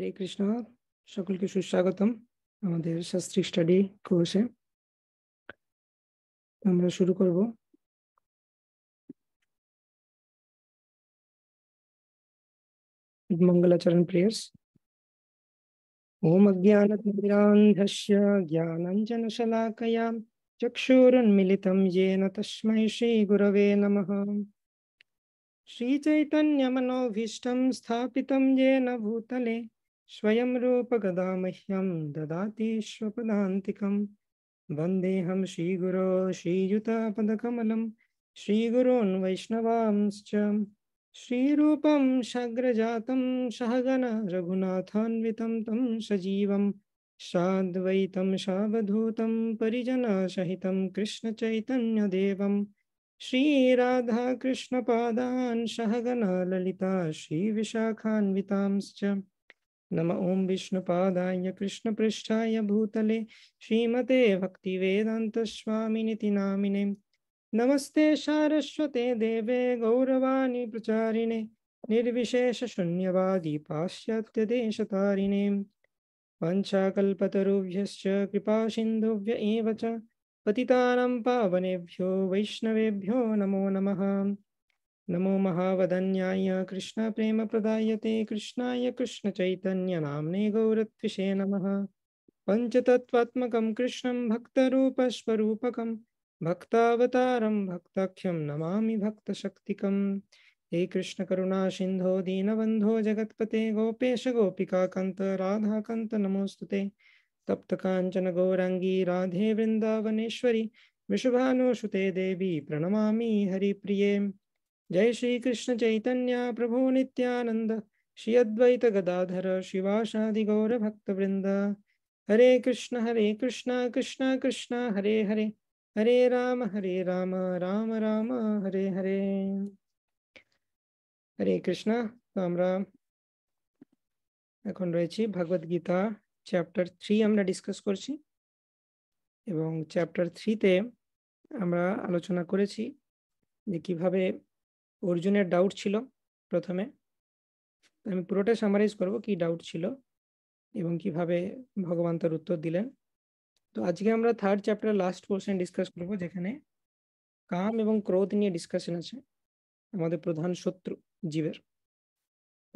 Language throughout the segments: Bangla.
हरे কৃষ্ণ সকলকে के আমাদের শাস্ত্রী স্টাডি কোর্সে আমরা শুরু করব মঙ্গলাচরণ প্রেয়ার্স ओम अज्ञानतिमिरान्धस्य ज्ञानञ्जनशलाकया चक्षुरुन्मिलितं येन तस्मै श्रीगुरवे नमः श्रीचैतन्यमनोभीष्टं स्थापितं येन भूतले स्वयं रूपगदामह्यं ददातीश्वपदान्तिकं वन्देऽहं श्रीगुरो श्रीयुतपदकमलं श्रीगुरोन् वैष्णवांश्च श्रीरूपं शग्रजातं सहगन रघुनाथान्वितं तं सजीवं साद्वैतं सावधूतं परिजनसहितं कृष्णचैतन्यदेवं श्रीराधाकृष्णपादान् सहगन ललिता श्री श्रीविशाखान्वितांश्च नम ओं विष्णुपादाय कृष्णपृष्ठाय भूतले श्रीमते भक्तिवेदान्तस्वामिनिति नामिने नमस्ते सारस्वते देवे गौरवाणी प्रचारिणे निर्विशेषशून्यवादी पाश्चात्यदेशतारिणे वञ्चाकल्पतरुभ्यश्च कृपासिन्धुभ्य एव च पतितानां पावनेभ्यो वैष्णवेभ्यो नमो नमः नमो महावदन्याय प्रेम प्रदायते कृष्णाय पंच तत्वात्मक कृष्ण भक्त स्वूपक भक्तावतारम भक्तावतारं नमा भक्त भक्तशक्तिकं हे कृष्णकरुणासिन्धो दीनबन्धो जगत्पते कंत नमोस्तुते तप्त कांचन गौरांगी राधे वृंदावनेश्वरी विशुभानोषु देवी प्रणमा हरिप्रिये जय श्री कृष्ण चैतन्य प्रभु नित्यानंद श्री अद्वैत गदाधर शिवाशादि गौर भक्तवृंद हरे कृष्ण हरे कृष्ण कृष्ण कृष्ण हरे हरे हरे राम हरे राम राम राम हरे हरे हरे कृष्ण তো আমরা এখন রয়েছি ভগবত গীতা চ্যাপ্টার থ্রি আমরা ডিসকাস করছি এবং চ্যাপ্টার থ্রিতে আমরা আলোচনা করেছি যে কিভাবে অর্জুনের ডাউট ছিল প্রথমে আমি পুরোটাই সামারাইজ করব কি ডাউট ছিল এবং কিভাবে ভগবান তার উত্তর দিলেন তো আজকে আমরা third chapter last portion discuss করব যেখানে কাম এবং ক্রোধ নিয়ে ডিসকাশন আছে আমাদের প্রধান শত্রু জীবের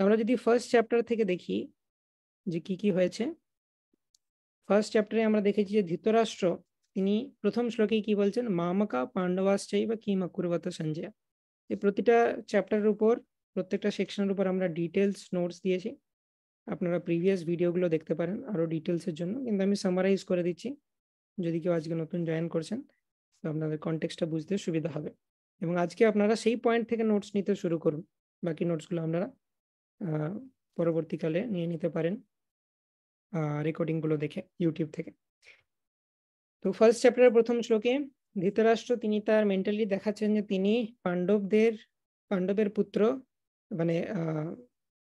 আমরা যদি ফার্স্ট চ্যাপ্টার থেকে দেখি যে কি কি হয়েছে ফার্স্ট চ্যাপ্টারে আমরা দেখেছি যে ধৃতরাষ্ট্র তিনি প্রথম শ্লোকে কি বলছেন মামাকা পাণ্ডবাশ্চই বা কিমা কুরবত সঞ্জয় এই প্রতিটা চ্যাপ্টারের উপর প্রত্যেকটা সেকশনের উপর আমরা ডিটেলস নোটস দিয়েছি আপনারা প্রিভিয়াস ভিডিওগুলো দেখতে পারেন আরও ডিটেলসের জন্য কিন্তু আমি সামারাইজ করে দিচ্ছি যদি কেউ আজকে নতুন জয়েন করছেন তো আপনাদের কন্টেক্সটা বুঝতে সুবিধা হবে এবং আজকে আপনারা সেই পয়েন্ট থেকে নোটস নিতে শুরু করুন বাকি নোটসগুলো আপনারা পরবর্তীকালে নিয়ে নিতে পারেন রেকর্ডিংগুলো দেখে ইউটিউব থেকে তো ফার্স্ট চ্যাপ্টারের প্রথম শ্লোকে ধৃতরাষ্ট্র তিনি তার মেন্টালি দেখাচ্ছেন যে তিনি পাণ্ডবদের পাণ্ডবের পুত্র মানে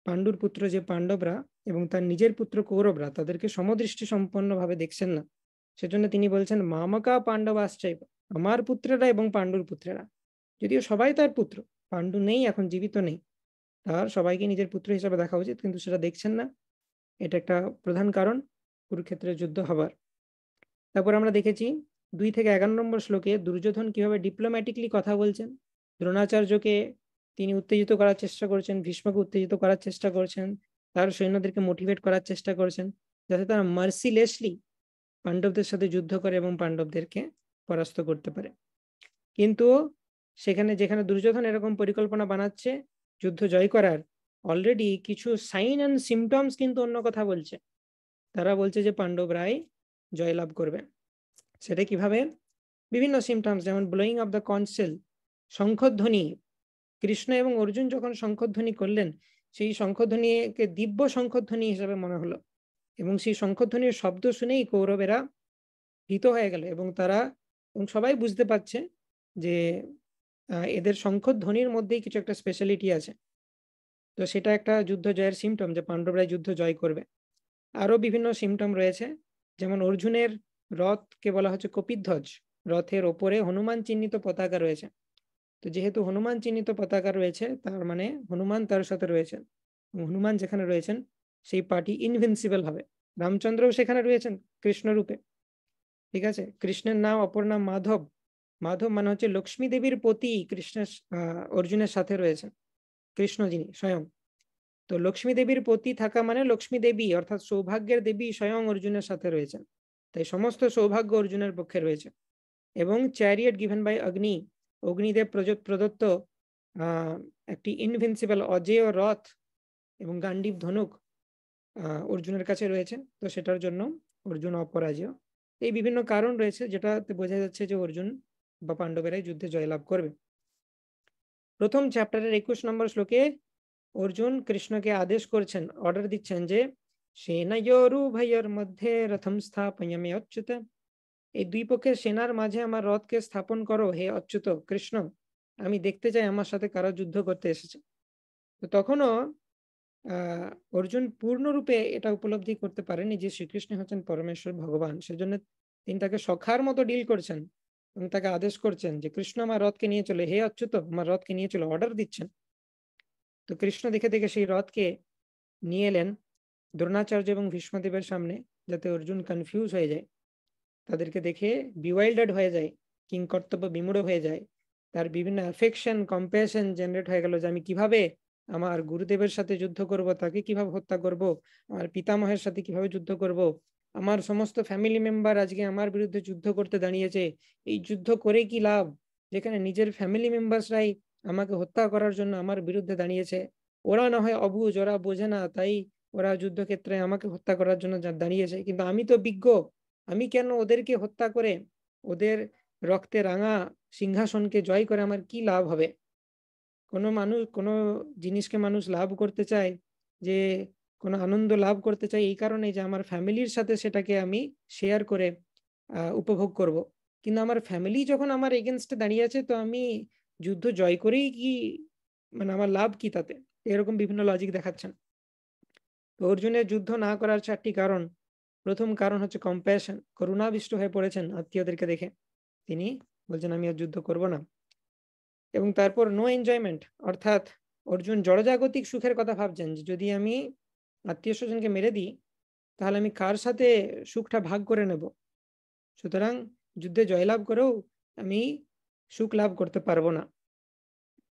পাণ্ডুর পুত্র যে পাণ্ডবরা এবং তার নিজের পুত্র কৌরবরা তাদেরকে সমদৃষ্টি সম্পন্নভাবে দেখছেন না সেজন্য তিনি বলছেন মামাকা পাণ্ডব আশ্চয় আমার পুত্রেরা এবং পাণ্ডুর পুত্রেরা যদিও সবাই তার পুত্র পাণ্ডু নেই এখন জীবিত নেই তার সবাইকে নিজের পুত্র হিসাবে দেখা উচিত কিন্তু সেটা দেখছেন না এটা একটা প্রধান কারণ কুরুক্ষেত্রের যুদ্ধ হবার তারপর আমরা দেখেছি দুই থেকে এগারো নম্বর শ্লোকে দুর্যোধন কিভাবে ডিপ্লোম্যাটিকলি কথা বলছেন দ্রোণাচার্যকে তিনি উত্তেজিত করার চেষ্টা করছেন ভীষ্মকে উত্তেজিত করার চেষ্টা করছেন তার সৈন্যদেরকে মোটিভেট করার চেষ্টা করছেন যাতে তারা মার্সিলেসলি পাণ্ডবদের সাথে যুদ্ধ করে এবং পাণ্ডবদেরকে পরাস্ত করতে পারে কিন্তু সেখানে যেখানে দুর্যোধন এরকম পরিকল্পনা বানাচ্ছে যুদ্ধ জয় করার অলরেডি কিছু সাইন অ্যান্ড সিমটমস কিন্তু অন্য কথা বলছে তারা বলছে যে পাণ্ডবরাই জয়লাভ করবেন সেটা কিভাবে বিভিন্ন সিমটমস যেমন ব্লোয়িং অফ দ্য কনসেল শঙ্খধ্বনি কৃষ্ণ এবং অর্জুন যখন শঙ্খধ্বনি করলেন সেই শঙ্খধ্বনিকে দিব্য শঙ্খধ্বনি হিসাবে মনে হলো এবং সেই শঙ্খধ্বনির শব্দ শুনেই কৌরবেরা ভীত হয়ে গেল এবং তারা এবং সবাই বুঝতে পারছে যে এদের শঙ্খধ্বনির মধ্যেই কিছু একটা স্পেশালিটি আছে তো সেটা একটা যুদ্ধ জয়ের সিমটম যে পাণ্ডবরাই যুদ্ধ জয় করবে আরও বিভিন্ন সিমটম রয়েছে যেমন অর্জুনের রথকে বলা হচ্ছে কপিধ্বজ রথের ওপরে হনুমান চিহ্নিত পতাকা রয়েছে তো যেহেতু হনুমান চিহ্নিত পতাকা রয়েছে তার মানে হনুমান তার সাথে রয়েছেন হনুমান যেখানে রয়েছেন সেই পার্টি ইনভিনসিবল হবে রামচন্দ্রও সেখানে রয়েছেন কৃষ্ণরূপে ঠিক আছে কৃষ্ণের নাম অপর নাম মাধব মাধব মানে হচ্ছে লক্ষ্মী দেবীর পতি কৃষ্ণের অর্জুনের সাথে রয়েছেন কৃষ্ণ যিনি স্বয়ং তো লক্ষ্মী দেবীর পতি থাকা মানে লক্ষ্মী দেবী অর্থাৎ সৌভাগ্যের দেবী স্বয়ং অর্জুনের সাথে রয়েছেন তাই সমস্ত সৌভাগ্য অর্জুনের পক্ষে রয়েছে এবং চ্যারিয়েট গিভেন বাই অগ্নি অগ্নিদেব প্রদত্ত একটি ইনভিনসিবল অজেয় রথ এবং গান্ডীব ধনুক অর্জুনের কাছে রয়েছে তো সেটার জন্য অর্জুন অপরাজয় এই বিভিন্ন কারণ রয়েছে যেটাতে বোঝা যাচ্ছে যে অর্জুন বা পাণ্ডবেরাই যুদ্ধে জয়লাভ করবে প্রথম চ্যাপ্টারের একুশ নম্বর শ্লোকে অর্জুন কৃষ্ণকে আদেশ করছেন অর্ডার দিচ্ছেন যে সেনায়োরুভয়ের মধ্যে রথম স্থাপয়ামি অচ্যুত এই দুই পক্ষের সেনার মাঝে আমার রথকে স্থাপন করো হে অচ্যুত কৃষ্ণ আমি দেখতে চাই আমার সাথে কারা যুদ্ধ করতে এসেছে তো তখনও অর্জুন পূর্ণরূপে এটা উপলব্ধি করতে পারেনি যে শ্রীকৃষ্ণ হচ্ছেন পরমেশ্বর ভগবান সেজন্য তিনি তাকে সখার মতো ডিল করছেন এবং তাকে আদেশ করছেন যে কৃষ্ণ আমার রথকে নিয়ে চলে হে অচ্যুত আমার রথকে নিয়ে চলে অর্ডার দিচ্ছেন তো কৃষ্ণ দেখে দেখে সেই রথকে নিয়ে এলেন দ্রোণাচার্য এবং ভীষ্মদেবের সামনে যাতে অর্জুন কনফিউজ হয়ে যায় তাদেরকে দেখে বিওয়াইল্ডার্ড হয়ে যায় কিং কর্তব্য বিমূঢ় হয়ে যায় তার বিভিন্ন অ্যাফেকশন কম্প্যাশন জেনারেট হয়ে গেল যে আমি কিভাবে আমার গুরুদেবের সাথে যুদ্ধ করব তাকে কিভাবে হত্যা করব আমার পিতামহের সাথে কিভাবে যুদ্ধ করব আমার সমস্ত ফ্যামিলি মেম্বার আজকে আমার বিরুদ্ধে যুদ্ধ করতে দাঁড়িয়েছে এই যুদ্ধ করে কি লাভ যেখানে নিজের ফ্যামিলি মেম্বার্সরাই আমাকে হত্যা করার জন্য আমার বিরুদ্ধে দাঁড়িয়েছে ওরা না হয় অবুজ ওরা বোঝে না তাই ওরা যুদ্ধক্ষেত্রে আমাকে হত্যা করার জন্য দাঁড়িয়েছে কিন্তু আমি তো বিজ্ঞ আমি কেন ওদেরকে হত্যা করে ওদের রক্তে রাঙা সিংহাসনকে জয় করে আমার কি লাভ হবে কোনো মানুষ কোনো জিনিসকে মানুষ লাভ করতে চায় যে কোনো আনন্দ লাভ করতে চাই এই কারণে যে আমার ফ্যামিলির সাথে সেটাকে আমি শেয়ার করে উপভোগ করব। কিন্তু আমার ফ্যামিলি যখন আমার এগেনস্টে দাঁড়িয়ে আছে তো আমি যুদ্ধ জয় করেই কি মানে আমার লাভ কি তাতে এরকম বিভিন্ন লজিক দেখাচ্ছেন অর্জুনের যুদ্ধ না করার চারটি কারণ প্রথম কারণ হচ্ছে কম্প্যাশন করুণাবিষ্ট হয়ে পড়েছেন আত্মীয়দেরকে দেখে তিনি বলছেন আমি আর যুদ্ধ করব না এবং তারপর নো এনজয়মেন্ট অর্থাৎ অর্জুন জড়জাগতিক সুখের কথা ভাবছেন যে যদি আমি আত্মীয় স্বজনকে মেরে দিই তাহলে আমি কার সাথে সুখটা ভাগ করে নেব সুতরাং যুদ্ধে জয়লাভ করেও আমি সুখ লাভ করতে পারবো না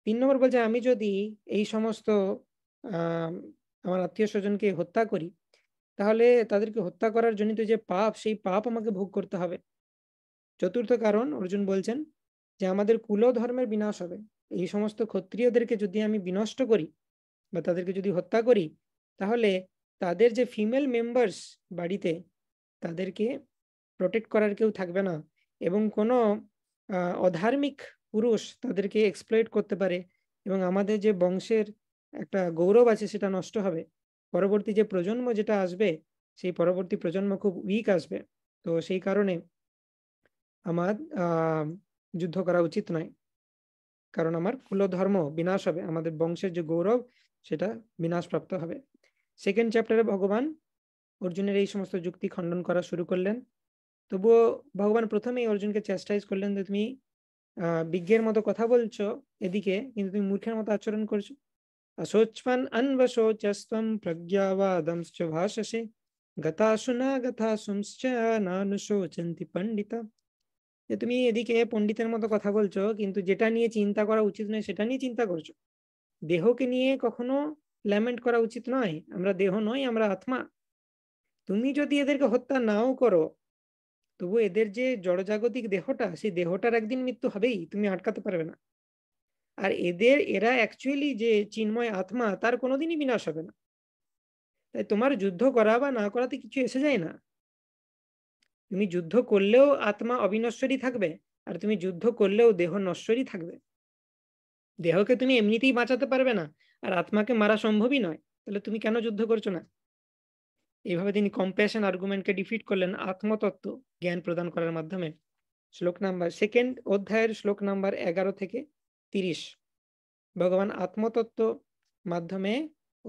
তিন নম্বর বলছে আমি যদি এই সমস্ত আমার আত্মীয় স্বজনকে হত্যা করি তাহলে তাদেরকে হত্যা করার জনিত যে পাপ সেই পাপ আমাকে ভোগ করতে হবে চতুর্থ কারণ অর্জুন বলছেন যে আমাদের কুল ধর্মের বিনাশ হবে এই সমস্ত ক্ষত্রিয়দেরকে যদি আমি বিনষ্ট করি বা তাদেরকে যদি হত্যা করি তাহলে তাদের যে ফিমেল মেম্বার্স বাড়িতে তাদেরকে প্রোটেক্ট করার কেউ থাকবে না এবং কোনো অধার্মিক পুরুষ তাদেরকে এক্সপ্লয়েট করতে পারে এবং আমাদের যে বংশের একটা গৌরব আছে সেটা নষ্ট হবে পরবর্তী যে প্রজন্ম যেটা আসবে সেই পরবর্তী প্রজন্ম খুব উইক আসবে তো সেই কারণে আমার যুদ্ধ করা উচিত নয় কারণ আমার কুলধর্ম বিনাশ হবে আমাদের বংশের যে গৌরব সেটা বিনাশপ্রাপ্ত হবে সেকেন্ড চ্যাপ্টারে ভগবান অর্জুনের এই সমস্ত যুক্তি খণ্ডন করা শুরু করলেন তবুও ভগবান প্রথমেই অর্জুনকে চেষ্টাইজ করলেন যে তুমি বিজ্ঞের মতো কথা বলছো এদিকে কিন্তু তুমি মূর্খের মতো আচরণ করছো असोच्वन् अन्वशोचस्त्वं प्रज्ञावादंश्च भाषसे গতাসু না গতাসুশ্চ নানুশোচন্তি পণ্ডিতা যে তুমি এদিকে পণ্ডিতের মতো কথা বলছো কিন্তু যেটা নিয়ে চিন্তা করা উচিত নয় সেটা নিয়ে চিন্তা করছো দেহকে নিয়ে কখনো ল্যামেন্ট করা উচিত নয় আমরা দেহ নই আমরা আত্মা তুমি যদি এদেরকে হত্যা নাও করো তবু এদের যে জড়জাগতিক দেহটা সেই দেহটার একদিন মৃত্যু হবেই তুমি আটকাতে পারবে না আর এদের এরা অ্যাকচুয়ালি যে চিন্ময় আত্মা তার কোনোদিনই বিনাশ হবে না তাই তোমার যুদ্ধ করা বা না করাতে কিছু এসে যায় না তুমি যুদ্ধ করলেও আত্মা অবিনশ্বরী থাকবে আর তুমি যুদ্ধ করলেও দেহ নশ্বরী থাকবে দেহকে তুমি এমনিতেই বাঁচাতে পারবে না আর আত্মাকে মারা সম্ভবই নয় তাহলে তুমি কেন যুদ্ধ করছো না এইভাবে তিনি কম্প্যাশন আর্গুমেন্টকে ডিফিট করলেন আত্মতত্ত্ব জ্ঞান প্রদান করার মাধ্যমে শ্লোক নাম্বার সেকেন্ড অধ্যায়ের শ্লোক নাম্বার এগারো থেকে তিরিশ ভগবান আত্মতত্ত্ব মাধ্যমে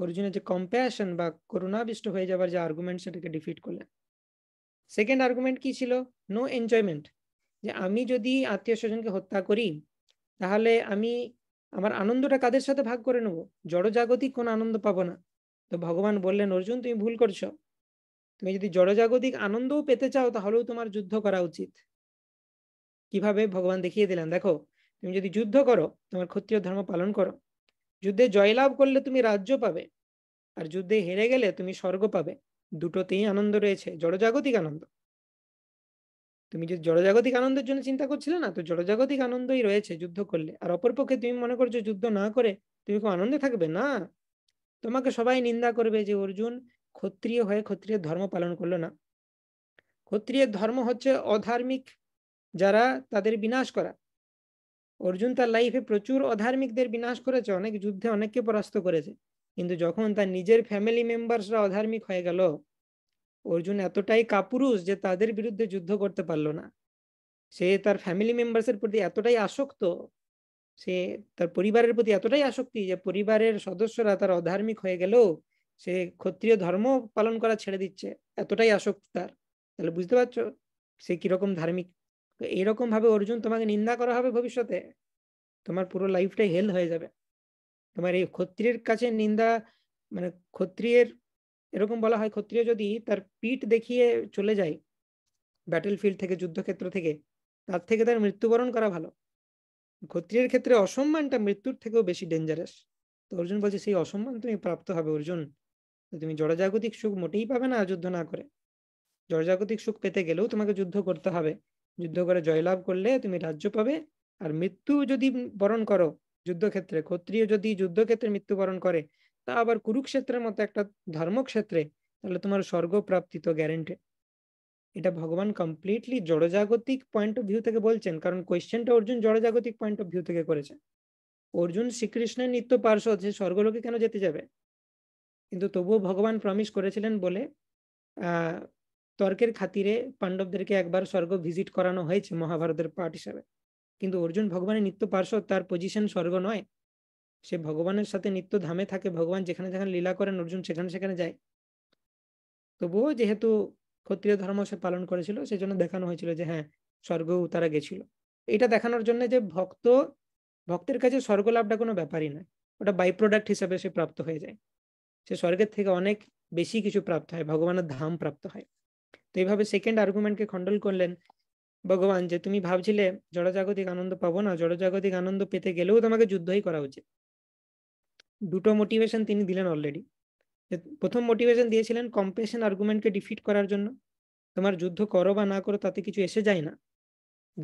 অর্জুনের যে কম্প্যাশন বা করুণাবিষ্ট হয়ে যাবার যে আর্গুমেন্ট সেটাকে ডিফিট করলেন সেকেন্ড আর্গুমেন্ট কি ছিল নো এনজয়মেন্ট যে আমি যদি আত্মীয় স্বজনকে হত্যা করি তাহলে আমি আমার আনন্দটা কাদের সাথে ভাগ করে নেব জড়জাগতিক কোনো আনন্দ পাবো না তো ভগবান বললেন অর্জুন তুমি ভুল করছো তুমি যদি জড়জাগতিক আনন্দও পেতে চাও তাহলেও তোমার যুদ্ধ করা উচিত কিভাবে ভগবান দেখিয়ে দিলেন দেখো তুমি যদি যুদ্ধ করো তোমার ক্ষত্রিয় ধর্ম পালন করো যুদ্ধে জয়লাভ করলে তুমি রাজ্য পাবে আর যুদ্ধে হেরে গেলে তুমি স্বর্গ পাবে দুটোতেই আনন্দ রয়েছে জড়জাগতিক আনন্দ তুমি যদি জড়জাগতিক আনন্দের জন্য চিন্তা করছিলে না তো জড়জাগতিক আনন্দই রয়েছে যুদ্ধ করলে আর অপরপক্ষে তুমি মনে করছো যুদ্ধ না করে তুমি কেউ আনন্দে থাকবে না তোমাকে সবাই নিন্দা করবে যে অর্জুন ক্ষত্রিয় হয়ে ক্ষত্রিয় ধর্ম পালন করলো না ক্ষত্রিয় ধর্ম হচ্ছে অধার্মিক যারা তাদের বিনাশ করা অর্জুন তার লাইফে প্রচুর অধার্মিকদের বিনাশ করেছে অনেক যুদ্ধে অনেককে পরাস্ত করেছে কিন্তু যখন তার নিজের ফ্যামিলি মেম্বারসরা অধার্মিক হয়ে গেল অর্জুন এতটাই কাপুরুষ যে তাদের বিরুদ্ধে যুদ্ধ করতে পারলো না সে তার ফ্যামিলি মেম্বারসের প্রতি এতটাই আসক্ত সে তার পরিবারের প্রতি এতটাই আসক্তি যে পরিবারের সদস্যরা তার অধার্মিক হয়ে গেলেও সে ক্ষত্রিয় ধর্ম পালন করা ছেড়ে দিচ্ছে এতটাই আসক্ত তার তাহলে বুঝতে পারছো সে কিরকম ধার্মিক এরকম ভাবে অর্জুন তোমাকে নিন্দা করা হবে ভবিষ্যতে তোমার পুরো লাইফটাই হেল হয়ে যাবে তোমার এই ক্ষত্রিয়ের কাছে নিন্দা মানে ক্ষত্রিয়ের এরকম বলা হয় ক্ষত্রিয় যদি তার পিঠ দেখিয়ে চলে যায় ব্যাটেল ফিল্ড থেকে যুদ্ধক্ষেত্র থেকে তার থেকে তার মৃত্যুবরণ করা ভালো ক্ষত্রিয়ের ক্ষেত্রে অসম্মানটা মৃত্যুর থেকেও বেশি ডেঞ্জারাস তো অর্জুন বলছে সেই অসম্মান তুমি প্রাপ্ত হবে অর্জুন তুমি জড়জাগতিক সুখ মোটেই পাবে না যুদ্ধ না করে জড়জাগতিক সুখ পেতে গেলেও তোমাকে যুদ্ধ করতে হবে যুদ্ধ করে জয়লাভ করলে তুমি রাজ্য পাবে আর মৃত্যু যদি বরণ করো যুদ্ধক্ষেত্রে ক্ষত্রিয় যদি যুদ্ধক্ষেত্রে মৃত্যুবরণ করে তা আবার কুরুক্ষেত্রের মতো একটা ধর্মক্ষেত্রে তাহলে তোমার স্বর্গপ্রাপ্তি তো গ্যারেন্টেড এটা ভগবান কমপ্লিটলি জড়জাগতিক পয়েন্ট অফ ভিউ থেকে বলছেন কারণ কোয়েশ্চেনটা অর্জুন জড়জাগতিক পয়েন্ট অফ ভিউ থেকে করেছে অর্জুন শ্রীকৃষ্ণের নিত্য পার্শ্ব যে স্বর্গলোকে কেন যেতে যাবে কিন্তু তবুও ভগবান প্রমিস করেছিলেন বলে তর্কের খাতিরে পাণ্ডবদেরকে একবার স্বর্গ ভিজিট করানো হয়েছে মহাভারতের পাঠ হিসাবে কিন্তু অর্জুন ভগবানের নিত্য পার্শ্ব তার পজিশন স্বর্গ নয় সে ভগবানের সাথে নিত্য ধামে থাকে ভগবান যেখানে যেখানে লীলা করেন অর্জুন সেখানে সেখানে যায় তবুও যেহেতু ক্ষত্রিয় ধর্ম সে পালন করেছিল সেই জন্য দেখানো হয়েছিল যে হ্যাঁ স্বর্গও তারা গেছিল এটা দেখানোর জন্য যে ভক্ত ভক্তের কাছে স্বর্গ লাভটা কোনো ব্যাপারই না ওটা বাই প্রোডাক্ট হিসাবে সে প্রাপ্ত হয়ে যায় সে স্বর্গের থেকে অনেক বেশি কিছু প্রাপ্ত হয় ভগবানের ধাম প্রাপ্ত হয় তো এইভাবে সেকেন্ড আর্গুমেন্টকে খণ্ডন করলেন ভগবান যে তুমি ভাবছিলে জড়জাগতিক আনন্দ পাবো না জড়জাগতিক আনন্দ পেতে গেলেও তোমাকে যুদ্ধই করা উচিত দুটো মোটিভেশন তিনি দিলেন অলরেডি প্রথম মোটিভেশন দিয়েছিলেন কম্পেশন আর্গুমেন্টকে ডিফিট করার জন্য তোমার যুদ্ধ করো বা না করো তাতে কিছু এসে যায় না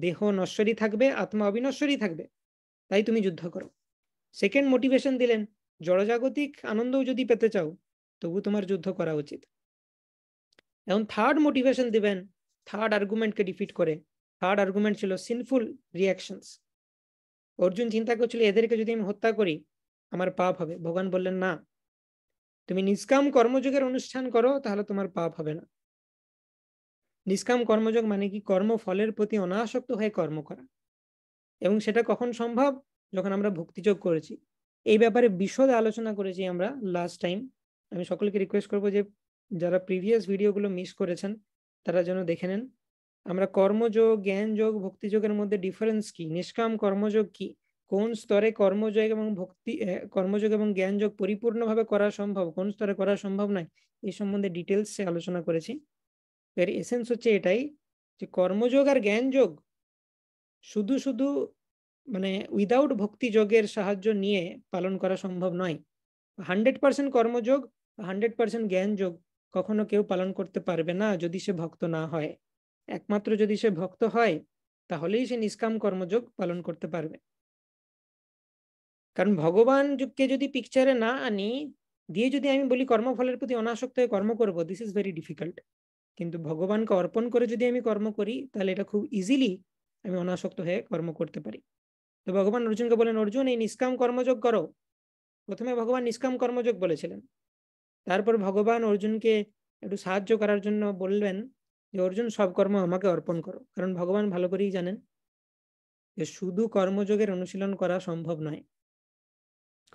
দেহ নশ্বরী থাকবে আত্মা অবিনশ্বরী থাকবে তাই তুমি যুদ্ধ করো সেকেন্ড মোটিভেশন দিলেন জড়জাগতিক আনন্দও যদি পেতে চাও তবু তোমার যুদ্ধ করা উচিত এখন থার্ড মোটিভেশন দিবেন থার্ড আর্গুমেন্টকে ডিফিট করে থার্ড আর্গুমেন্ট ছিল সিনফুল রিয়াকশনস অর্জুন চিন্তা করছিল এদেরকে যদি আমি হত্যা করি আমার পাপ হবে ভগবান বললেন না তুমি নিষ্কাম কর্মযোগের অনুষ্ঠান করো তাহলে তোমার পাপ হবে না নিষ্কাম কর্মযোগ মানে কি কর্মফলের প্রতি অনাসক্ত হয়ে কর্ম করা এবং সেটা কখন সম্ভব যখন আমরা ভক্তিযোগ করেছি এই ব্যাপারে বিশদ আলোচনা করেছি আমরা লাস্ট টাইম আমি সকলকে রিকোয়েস্ট করবো যে যারা প্রিভিয়াস ভিডিওগুলো মিস করেছেন তারা যেন দেখে নেন আমরা কর্মযোগ জ্ঞানযোগ ভক্তিযোগের মধ্যে ডিফারেন্স কি নিষ্কাম কর্মযোগ কি কোন স্তরে কর্মযোগ এবং ভক্তি কর্মযোগ এবং জ্ঞানযোগ পরিপূর্ণভাবে করা সম্ভব কোন স্তরে করা সম্ভব নয় এই সম্বন্ধে ডিটেলসে আলোচনা করেছি এর এসেন্স হচ্ছে এটাই যে কর্মযোগ আর জ্ঞানযোগ শুধু শুধু মানে উইদাউট ভক্তিযোগের সাহায্য নিয়ে পালন করা সম্ভব নয় হান্ড্রেড পার্সেন্ট কর্মযোগ হান্ড্রেড পার্সেন্ট জ্ঞানযোগ কখনো কেউ পালন করতে পারবে না যদি সে ভক্ত না হয় একমাত্র যদি সে ভক্ত হয় তাহলেই সে নিষ্কাম কর্মযোগ পালন করতে পারবে কারণ ভগবান যুগকে যদি পিকচারে না আনি দিয়ে যদি আমি বলি কর্মফলের প্রতি অনাসক্ত হয়ে কর্ম করব দিস ইজ ভেরি ডিফিকাল্ট কিন্তু ভগবানকে অর্পণ করে যদি আমি কর্ম করি তাহলে এটা খুব ইজিলি আমি অনাসক্ত হয়ে কর্ম করতে পারি তো ভগবান অর্জুনকে বলেন অর্জুন এই নিষ্কাম কর্মযোগ করো প্রথমে ভগবান নিষ্কাম কর্মযোগ বলেছিলেন তারপর ভগবান অর্জুনকে একটু সাহায্য করার জন্য বললেন যে অর্জুন সব কর্ম আমাকে অর্পণ করো কারণ ভগবান ভালো করেই জানেন যে শুধু কর্মযোগের অনুশীলন করা সম্ভব নয়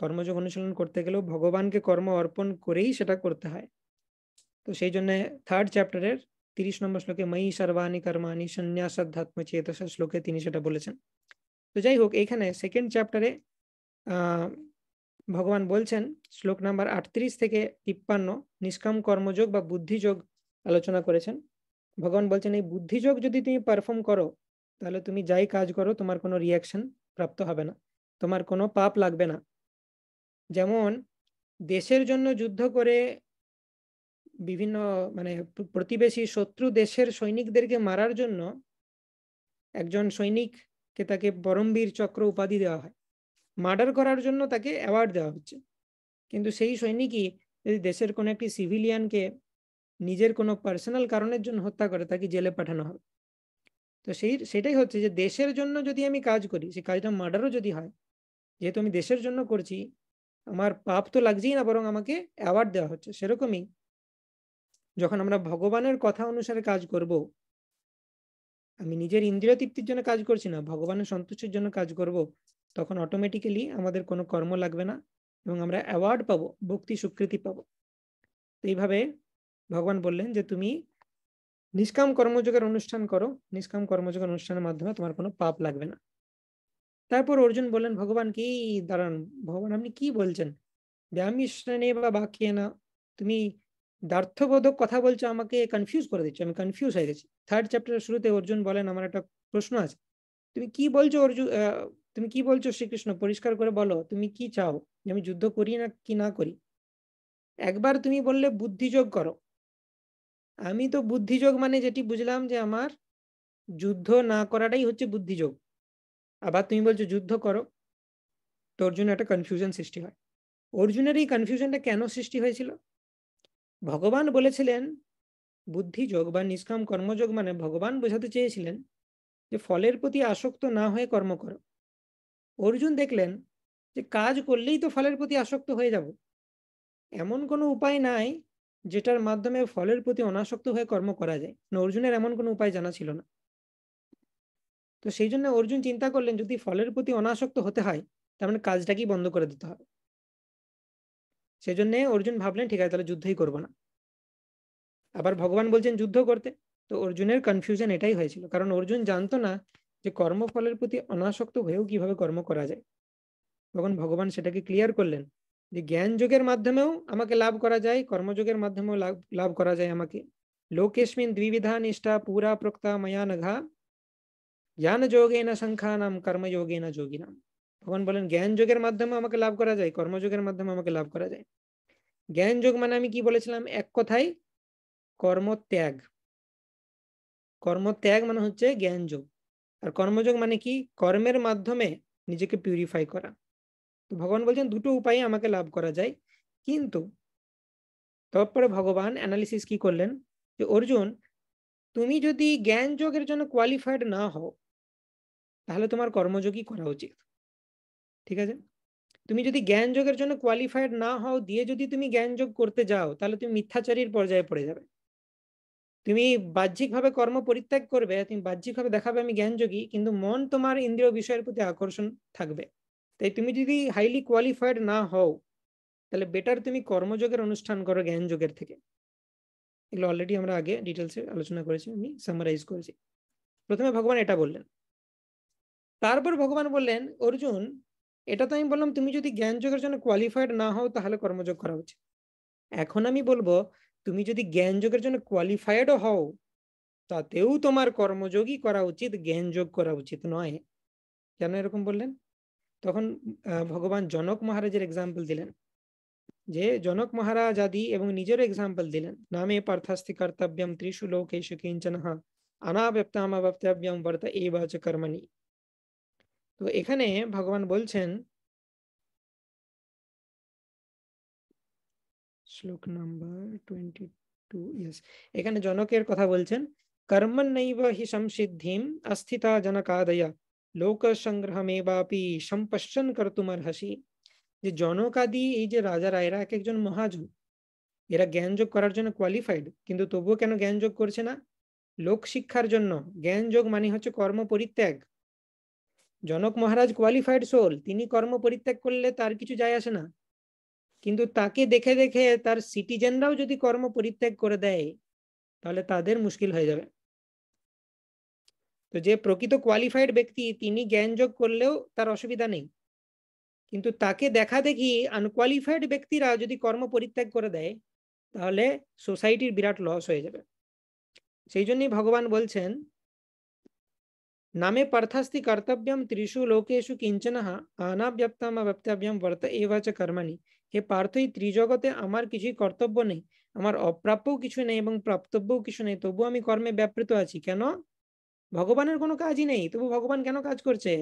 কর্মযোগ অনুশীলন করতে গেলেও ভগবানকে কর্ম অর্পণ করেই সেটা করতে হয় তো সেই জন্য থার্ড চ্যাপ্টারের তিরিশ নম্বর শ্লোকে ময়ী সর্বাণী কর্মাণী সন্ন্যাসাধ্যাত্ম চেতসা শ্লোকে তিনি সেটা বলেছেন তো যাই হোক এখানে সেকেন্ড চ্যাপ্টারে ভগবান বলছেন শ্লোক নাম্বার আটত্রিশ থেকে তিপ্পান্ন নিষ্কাম কর্মযোগ বা বুদ্ধিযোগ আলোচনা করেছেন ভগবান বলছেন এই বুদ্ধিযোগ যদি তুমি পারফর্ম করো তাহলে তুমি যাই কাজ করো তোমার কোনো রিয়াকশন প্রাপ্ত হবে না তোমার কোনো পাপ লাগবে না যেমন দেশের জন্য যুদ্ধ করে বিভিন্ন মানে প্রতিবেশী শত্রু দেশের সৈনিকদেরকে মারার জন্য একজন সৈনিককে তাকে পরমবীর চক্র উপাধি দেওয়া হয় মার্ডার করার জন্য তাকে অ্যাওয়ার্ড দেওয়া হচ্ছে কিন্তু সেই সৈনিকই যদি দেশের কোনো একটি সিভিলিয়ানকে নিজের কোনো পার্সোনাল কারণের জন্য হত্যা করে তাকে জেলে পাঠানো হবে তো সেই সেটাই হচ্ছে যে দেশের জন্য যদি আমি কাজ করি সেই কাজটা মার্ডারও যদি হয় যেহেতু আমি দেশের জন্য করছি আমার পাপ তো লাগছেই না বরং আমাকে অ্যাওয়ার্ড দেওয়া হচ্ছে সেরকমই যখন আমরা ভগবানের কথা অনুসারে কাজ করব আমি নিজের ইন্দ্রিয় তৃপ্তির জন্য কাজ করছি না ভগবানের সন্তুষ্টির জন্য কাজ করব তখন অটোমেটিক্যালি আমাদের কোনো কর্ম লাগবে না এবং আমরা অ্যাওয়ার্ড পাবো ভক্তি স্বীকৃতি পাবো তো এইভাবে ভগবান বললেন যে তুমি নিষ্কাম কর্মযোগের অনুষ্ঠান করো নিষ্কাম কর্মযোগের অনুষ্ঠানের মাধ্যমে তোমার কোনো পাপ লাগবে না তারপর অর্জুন বললেন ভগবান কি দাঁড়ান ভগবান আপনি কি বলছেন ব্যামিশ্রণে বা বাকিয়ে না তুমি দার্থবোধক কথা বলছো আমাকে কনফিউজ করে দিচ্ছ আমি কনফিউজ হয়ে গেছি থার্ড চ্যাপ্টারের শুরুতে অর্জুন বলেন আমার একটা প্রশ্ন আছে তুমি কি বলছো অর্জুন তুমি কি বলছো শ্রীকৃষ্ণ পরিষ্কার করে বলো তুমি কি চাও যে আমি যুদ্ধ করি না কি না করি একবার তুমি বললে বুদ্ধিযোগ করো আমি তো বুদ্ধিযোগ মানে যেটি বুঝলাম যে আমার যুদ্ধ না করাটাই হচ্ছে বুদ্ধিযোগ আবার তুমি বলছো যুদ্ধ করো তো অর্জুন একটা কনফিউশন সৃষ্টি হয় অর্জুনের এই কনফিউশনটা কেন সৃষ্টি হয়েছিল ভগবান বলেছিলেন বুদ্ধিযোগ বা নিষ্কাম কর্মযোগ মানে ভগবান বোঝাতে চেয়েছিলেন যে ফলের প্রতি আসক্ত না হয়ে কর্ম করো অর্জুন দেখলেন যে কাজ করলেই তো ফলের প্রতি আসক্ত হয়ে যাব এমন কোনো উপায় নাই যেটার মাধ্যমে ফলের প্রতি অনাসক্ত হয়ে কর্ম করা যায় না অর্জুনের এমন কোনো উপায় জানা ছিল না তো সেই জন্য অর্জুন চিন্তা করলেন যদি ফলের প্রতি অনাসক্ত হতে হয় তার মানে কাজটাকেই বন্ধ করে দিতে হবে সেই জন্য অর্জুন ভাবলেন ঠিক আছে তাহলে যুদ্ধই করবো না আবার ভগবান বলছেন যুদ্ধ করতে তো অর্জুনের কনফিউশন এটাই হয়েছিল কারণ অর্জুন জানতো না যে কর্মফলের প্রতি অনাসক্ত হয়েও কিভাবে কর্ম করা যায় তখন ভগবান সেটাকে ক্লিয়ার করলেন যে জ্ঞান যোগের মাধ্যমেও আমাকে লাভ করা যায় কর্মযোগের মাধ্যমেও লাভ লাভ করা যায় আমাকে লোকেশমিন দ্বিবিধা নিষ্ঠা পুরা প্রক্তা মায়া নঘা জ্ঞান যোগে না সংখ্যা নাম কর্মযোগে না যোগী নাম ভগবান বলেন জ্ঞান যোগের মাধ্যমে আমাকে লাভ করা যায় কর্মযোগের মাধ্যমে আমাকে লাভ করা যায় জ্ঞান যোগ মানে আমি কি বলেছিলাম এক কথায় কর্মত্যাগ কর্মত্যাগ মানে হচ্ছে জ্ঞান যোগ আর কর্মযোগ মানে কি কর্মের মাধ্যমে নিজেকে পিউরিফাই করা তো ভগবান বলছেন দুটো উপায়ে আমাকে লাভ করা যায় কিন্তু তারপরে ভগবান অ্যানালিসিস কি করলেন যে অর্জুন তুমি যদি জ্ঞান যোগের জন্য কোয়ালিফাইড না হও তাহলে তোমার কর্মযোগই করা উচিত ঠিক আছে তুমি যদি জ্ঞান যোগের জন্য কোয়ালিফাইড না হও দিয়ে যদি তুমি জ্ঞান যোগ করতে যাও তাহলে তুমি মিথ্যাচারীর পর্যায়ে পড়ে যাবে তুমি বাহ্যিকভাবে কর্ম পরিত্যাগ করবে তুমি বাহ্যিকভাবে দেখাবে আমি জ্ঞানযোগী কিন্তু মন তোমার ইন্দ্রিয় বিষয়ের প্রতি আকর্ষণ থাকবে তাই তুমি যদি হাইলি কোয়ালিফাইড না হও তাহলে বেটার তুমি কর্মযোগের অনুষ্ঠান করো জ্ঞানযোগের থেকে এগুলো অলরেডি আমরা আগে ডিটেলসে আলোচনা করেছি আমি সামারাইজ করেছি প্রথমে ভগবান এটা বললেন তারপর ভগবান বললেন অর্জুন এটা তো আমি বললাম তুমি যদি জ্ঞানযোগের জন্য কোয়ালিফাইড না হও তাহলে কর্মযোগ করা উচিত এখন আমি বলবো তুমি যদি জ্ঞানযোগের জন্য কোয়ালিফাইডও হও তাতেও তোমার কর্মযোগই করা উচিত জ্ঞানযোগ করা উচিত নয় কেন এরকম বললেন তখন ভগবান জনক মহারাজের এক্সাম্পল দিলেন যে জনক মহারাজ আদি এবং নিজের এক্সাম্পল দিলেন নামে পার্থাস্তি কর্তব্যম ত্রিশু লোকেশু কিঞ্চনহা অনাব্যপ্তামাব্যপ্তব্যম বর্তা এই বাচ কর্মণি তো এখানে ভগবান বলছেন শ্লোক নাম্বার টোয়েন্টি টু ইয়েস এখানে জনকের কথা বলছেন কর্মন্নৈব হি সংসিদ্ধিম অস্থিতা জনকাদয় লোক সংগ্রহমেবাপি সম্পশ্যন কর্তুমর্হসি যে জনকাদি এই যে রাজারা এরা এক একজন মহাজন এরা জ্ঞান যোগ করার জন্য কোয়ালিফাইড কিন্তু তবুও কেন জ্ঞান যোগ করছে না লোক শিক্ষার জন্য জ্ঞান যোগ মানে হচ্ছে কর্ম পরিত্যাগ জনক মহারাজ কোয়ালিফাইড সোল তিনি কর্ম পরিত্যাগ করলে তার কিছু যায় আসে না কিন্তু তাকে দেখে দেখে তার সিটিজেনরাও যদি কর্ম পরিত্যাগ করে দেয় তাহলে তাদের মুশকিল হয়ে যাবে তো যে প্রকৃত কোয়ালিফাইড ব্যক্তি তিনি জ্ঞান যোগ করলেও তার অসুবিধা নেই কিন্তু তাকে দেখা দেখি আনকোয়ালিফাইড ব্যক্তিরা যদি কর্ম পরিত্যাগ করে দেয় তাহলে সোসাইটির বিরাট লস হয়ে যাবে সেই জন্যই ভগবান বলছেন নামে পার্থাস্তি কর্তব্যম ত্রিশু লোকেশু কিঞ্চন আনাব্যাপ্তম অব্যাপ্তব্যম বর্ত এবাচ কর্মণি হে পার্থ এই ত্রিজগতে আমার কিছুই কর্তব্য নেই আমার অপ্রাপ্যও কিছু নেই এবং প্রাপ্তব্যও কিছু নেই তবু আমি কর্মে ব্যাপৃত আছি কেন ভগবানের কোনো কাজই নেই তবু ভগবান কেন কাজ করছে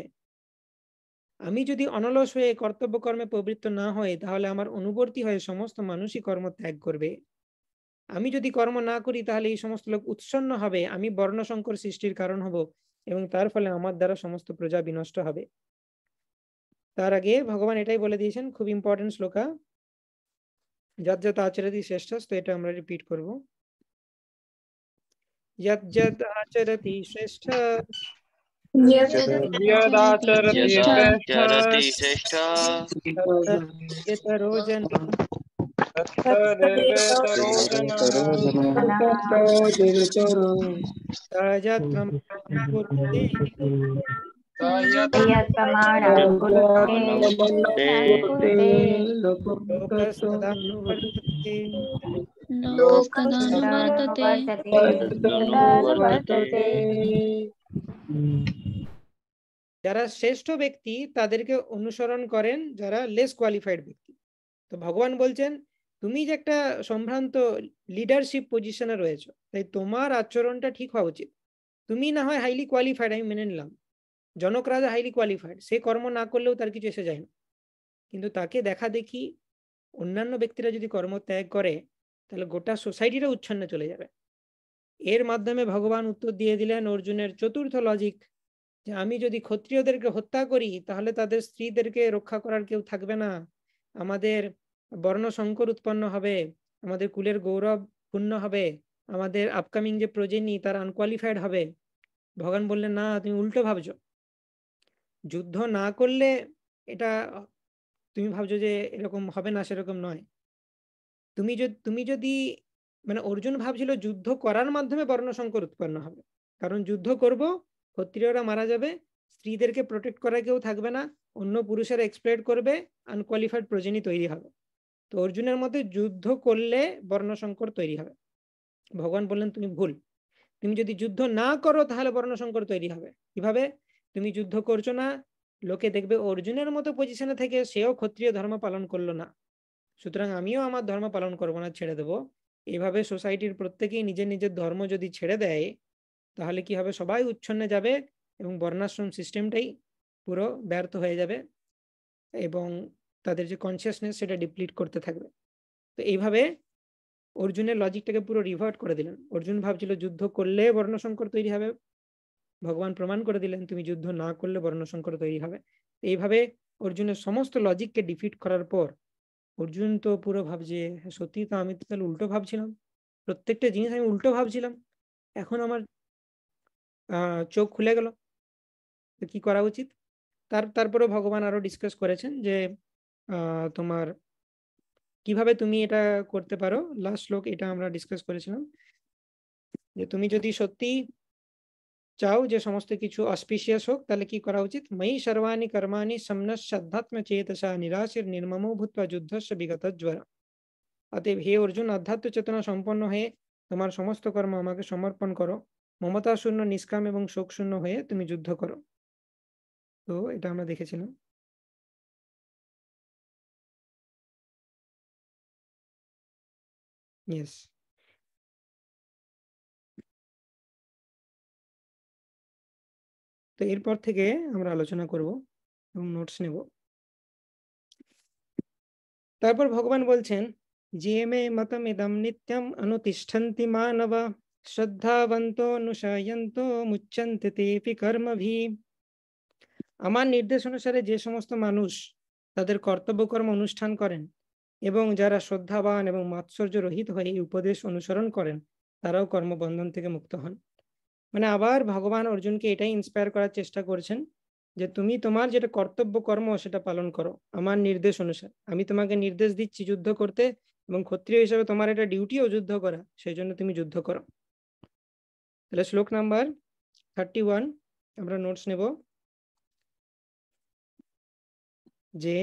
আমি যদি অনলস হয়ে কর্তব্য কর্মে প্রবৃত্ত না হয় তাহলে আমার অনুবর্তী হয়ে সমস্ত মানুষই কর্ম ত্যাগ করবে আমি যদি কর্ম না করি তাহলে এই সমস্ত লোক উৎসন্ন হবে আমি বর্ণশঙ্কর সৃষ্টির কারণ হব এবং তার ফলে আমার দ্বারা সমস্ত প্রজা বিনষ্ট হবে তার আগে ভগবান এটাই বলে দিয়েছেন খুব ইম্পর্টেন্ট শ্লোকা যত যত আচরতি শ্রেষ্ঠস তো এটা আমরা রিপিট করব যত যত আচরতি শ্রেষ্ঠ यदाचरति श्रेष्ठ यतरोजन तजत्वं যারা শ্রেষ্ঠ ব্যক্তি তাদেরকে অনুসরণ করেন যারা লেস কোয়ালিফাইড ব্যক্তি তো ভগবান বলছেন তুমি যে একটা সম্ভ্রান্ত লিডারশিপ পজিশনে রয়েছে তাই তোমার আচরণটা ঠিক হওয়া উচিত তুমি না হয় হাইলি কোয়ালিফাইড আমি মেনে নিলাম জনক রাজা হাইলি কোয়ালিফাইড সে কর্ম না করলেও তার কিছু এসে যায় না কিন্তু তাকে দেখা দেখি অন্যান্য ব্যক্তিরা যদি কর্ম ত্যাগ করে তাহলে গোটা সোসাইটিরা উচ্ছন্ন চলে যাবে এর মাধ্যমে ভগবান উত্তর দিয়ে দিলেন অর্জুনের চতুর্থ লজিক যে আমি যদি ক্ষত্রিয়দেরকে হত্যা করি তাহলে তাদের স্ত্রীদেরকে রক্ষা করার কেউ থাকবে না আমাদের বর্ণ সংকর উৎপন্ন হবে আমাদের কুলের গৌরব পূর্ণ হবে আমাদের আপকামিং যে প্রজেনি তার আনকোয়ালিফাইড হবে ভগবান বললেন না তুমি উল্টো ভাবছো যুদ্ধ না করলে এটা তুমি ভাবছো যে এরকম হবে না সেরকম নয় তুমি যদি তুমি যদি মানে অর্জুন ভাবছিল যুদ্ধ করার মাধ্যমে বর্ণশঙ্কর উৎপন্ন হবে কারণ যুদ্ধ করব ক্ষত্রিয়রা মারা যাবে স্ত্রীদেরকে প্রোটেক্ট করা কেউ থাকবে না অন্য পুরুষেরা এক্সপ্লোর করবে আনকোয়ালিফাইড প্রজেনি তৈরি হবে তো অর্জুনের মতে যুদ্ধ করলে বর্ণশঙ্কর তৈরি হবে ভগবান বললেন তুমি ভুল তুমি যদি যুদ্ধ না করো তাহলে বর্ণশঙ্কর তৈরি হবে কিভাবে তুমি যুদ্ধ করছো না লোকে দেখবে অর্জুনের মতো পজিশনে থেকে সেও ক্ষত্রিয় ধর্ম পালন করলো না সুতরাং আমিও আমার ধর্ম পালন করবো না ছেড়ে দেবো এভাবে সোসাইটির প্রত্যেকেই নিজের নিজের ধর্ম যদি ছেড়ে দেয় তাহলে কি হবে সবাই উচ্ছন্নে যাবে এবং বর্ণাশ্রম সিস্টেমটাই পুরো ব্যর্থ হয়ে যাবে এবং তাদের যে কনসিয়াসনেস সেটা ডিপ্লিট করতে থাকবে তো এইভাবে অর্জুনের লজিকটাকে পুরো রিভার্ট করে দিলেন অর্জুন ভাবছিল যুদ্ধ করলে বর্ণসংকর তৈরি হবে ভগবান প্রমাণ করে দিলেন তুমি যুদ্ধ না করলে সংকট তৈরি হবে এইভাবে অর্জুনের সমস্ত লজিককে ডিফিট করার পর অর্জুন তো পুরো ভাবছে সত্যি তো আমি তো তাহলে উল্টো ভাবছিলাম প্রত্যেকটা জিনিস আমি উল্টো ভাবছিলাম এখন আমার চোখ খুলে গেল তো কি করা উচিত তার তারপরে ভগবান আরো ডিসকাস করেছেন যে তোমার কিভাবে তুমি এটা করতে পারো লাস্ট শ্লোক এটা আমরা ডিসকাস করেছিলাম যে তুমি যদি সত্যি চাও যে সমস্ত কিছু অস্পিশিয়াস হোক তাহলে কি করা উচিত ময়ী সর্বাণী কর্মাণী সমনস শ্রদ্ধাত্ম চেতসা নিরাশির নির্মমো ভূতবা যুদ্ধস্য বিগত জ্বর অতএব হে অর্জুন আধ্যাত্ম চেতনা সম্পন্ন হয়ে তোমার সমস্ত কর্ম আমাকে সমর্পণ করো মমতা শূন্য নিষ্কাম এবং শোক শূন্য হয়ে তুমি যুদ্ধ করো তো এটা আমরা দেখেছিলাম ইয়েস এরপর থেকে আমরা আলোচনা করব এবং নোটস নেব তারপর ভগবান বলছেন যে মে মতম ইদম নিত্যম অনুতিষ্ঠন্তি মানব শ্রদ্ধাবন্ত অনুসায়ন্ত মুচ্ছন্তি তেপি কর্মভি আমার নির্দেশ অনুসারে যে সমস্ত মানুষ তাদের কর্তব্য কর্ম অনুষ্ঠান করেন এবং যারা শ্রদ্ধাবান এবং মাৎসর্য রহিত হয়ে উপদেশ অনুসরণ করেন তারাও কর্মবন্ধন থেকে মুক্ত হন মানে আবার ভগবান অর্জুনকে এটাই ইন্সপায়ার করার চেষ্টা করছেন যে তুমি তোমার যেটা কর্তব্য কর্ম সেটা পালন করো আমার নির্দেশ অনুসার আমি তোমাকে নির্দেশ দিচ্ছি যুদ্ধ করতে এবং ক্ষত্রিয় হিসাবে তোমার এটা ডিউটিও যুদ্ধ করা সেই জন্য তুমি যুদ্ধ করো তাহলে শ্লোক নাম্বার থার্টি ওয়ান আমরা নোটস নেব যে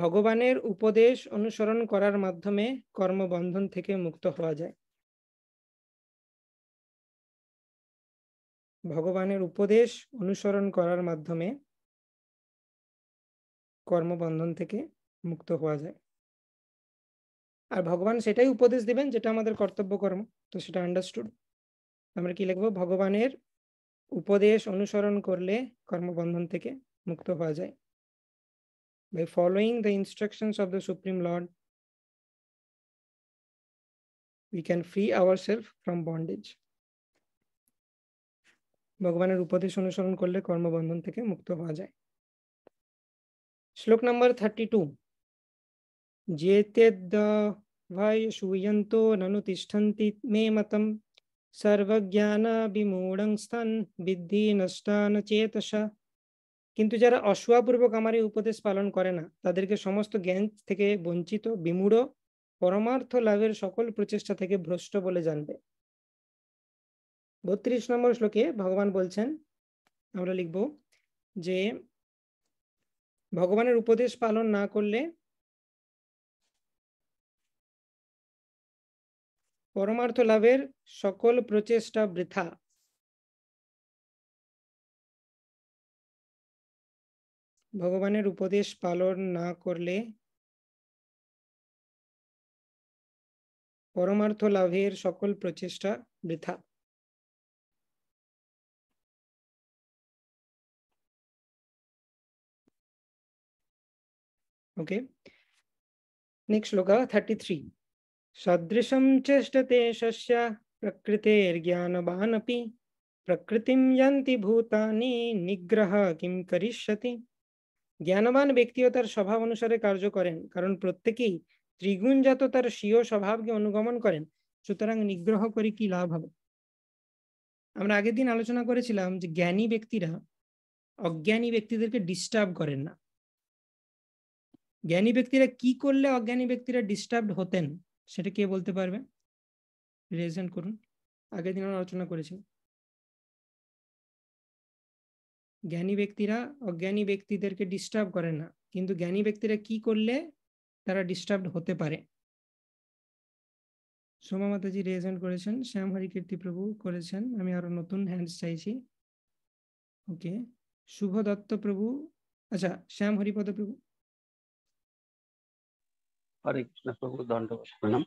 ভগবানের উপদেশ অনুসরণ করার মাধ্যমে কর্মবন্ধন থেকে মুক্ত হওয়া যায় ভগবানের উপদেশ অনুসরণ করার মাধ্যমে কর্মবন্ধন থেকে মুক্ত হওয়া যায় আর ভগবান সেটাই উপদেশ দিবেন যেটা আমাদের কর্তব্য কর্ম তো সেটা আন্ডারস্টুড আমরা কি লিখবো ভগবানের উপদেশ অনুসরণ করলে কর্মবন্ধন থেকে মুক্ত হওয়া যায় following the instruction of the supreme Lord we can free our self from bondage ভগবানের উপদেশ অনুসরণ করলে কর্মবন্ধন থেকে মুক্ত হওয়া যায় শ্লোক নাম্বার থার্টি টু যেতেদ্ভয়সূয়ন্তো ননু তিষ্ঠন্তি মে মতম সর্বজ্ঞানাবিমূঢ়ং স্থান বিদ্ধি নষ্টান চেতসা কিন্তু যারা অসুয়াপূর্বক আমার এই উপদেশ পালন করে না তাদেরকে সমস্ত জ্ঞান থেকে বঞ্চিত বিমূঢ় পরমার্থ লাভের সকল প্রচেষ্টা থেকে ভ্রষ্ট বলে জানবে বত্রিশ নম্বর শ্লোকে ভগবান বলছেন আমরা লিখব যে ভগবানের উপদেশ পালন না করলে পরমার্থ লাভের সকল প্রচেষ্টা বৃথা ভগবানের উপদেশ পালন না করলে পরমার্থ লাভের সকল প্রচেষ্টা বৃথা ओके नेक्स्ट श्लोक थर्टी थ्री सदृशं चेष्टते शस्य प्रकृतेर्ज्ञानवानपि प्रकृतिम यन्ति ভূতানি নিগ্রহ কিম করিষ্যতি জ্ঞানবান ব্যক্তিও তার স্বভাব অনুসারে কার্য করেন কারণ প্রত্যেকেই ত্রিগুণজাত তার স্বীয় স্বভাবকে অনুগমন করেন সুতরাং নিগ্রহ করে কি লাভ হবে আমরা আগের দিন আলোচনা করেছিলাম যে জ্ঞানী ব্যক্তিরা অজ্ঞানী ব্যক্তিদেরকে ডিস্টার্ব করেন না জ্ঞানী ব্যক্তিরা কি করলে অজ্ঞানী ব্যক্তিরা ডিস্টার্বড হতেন সেটা কে বলতে পারবে রেজেন্ট করুন আগের দিন আমরা আলোচনা করেছি জ্ঞানী ব্যক্তিরা অজ্ঞানী ব্যক্তিদেরকে ডিস্টার্ব করে না কিন্তু জ্ঞানী ব্যক্তিরা কি করলে তারা ডিস্টার্বড হতে পারে সোমা মাতাজি রেজেন্ট করেছেন শ্যাম হরি কীর্তি প্রভু করেছেন আমি আরো নতুন হ্যান্ডস চাইছি ওকে শুভ দত্ত প্রভু আচ্ছা শ্যাম হরিপদ প্রভু হরে কৃষ্ণ প্রভু দণ্ড প্রণাম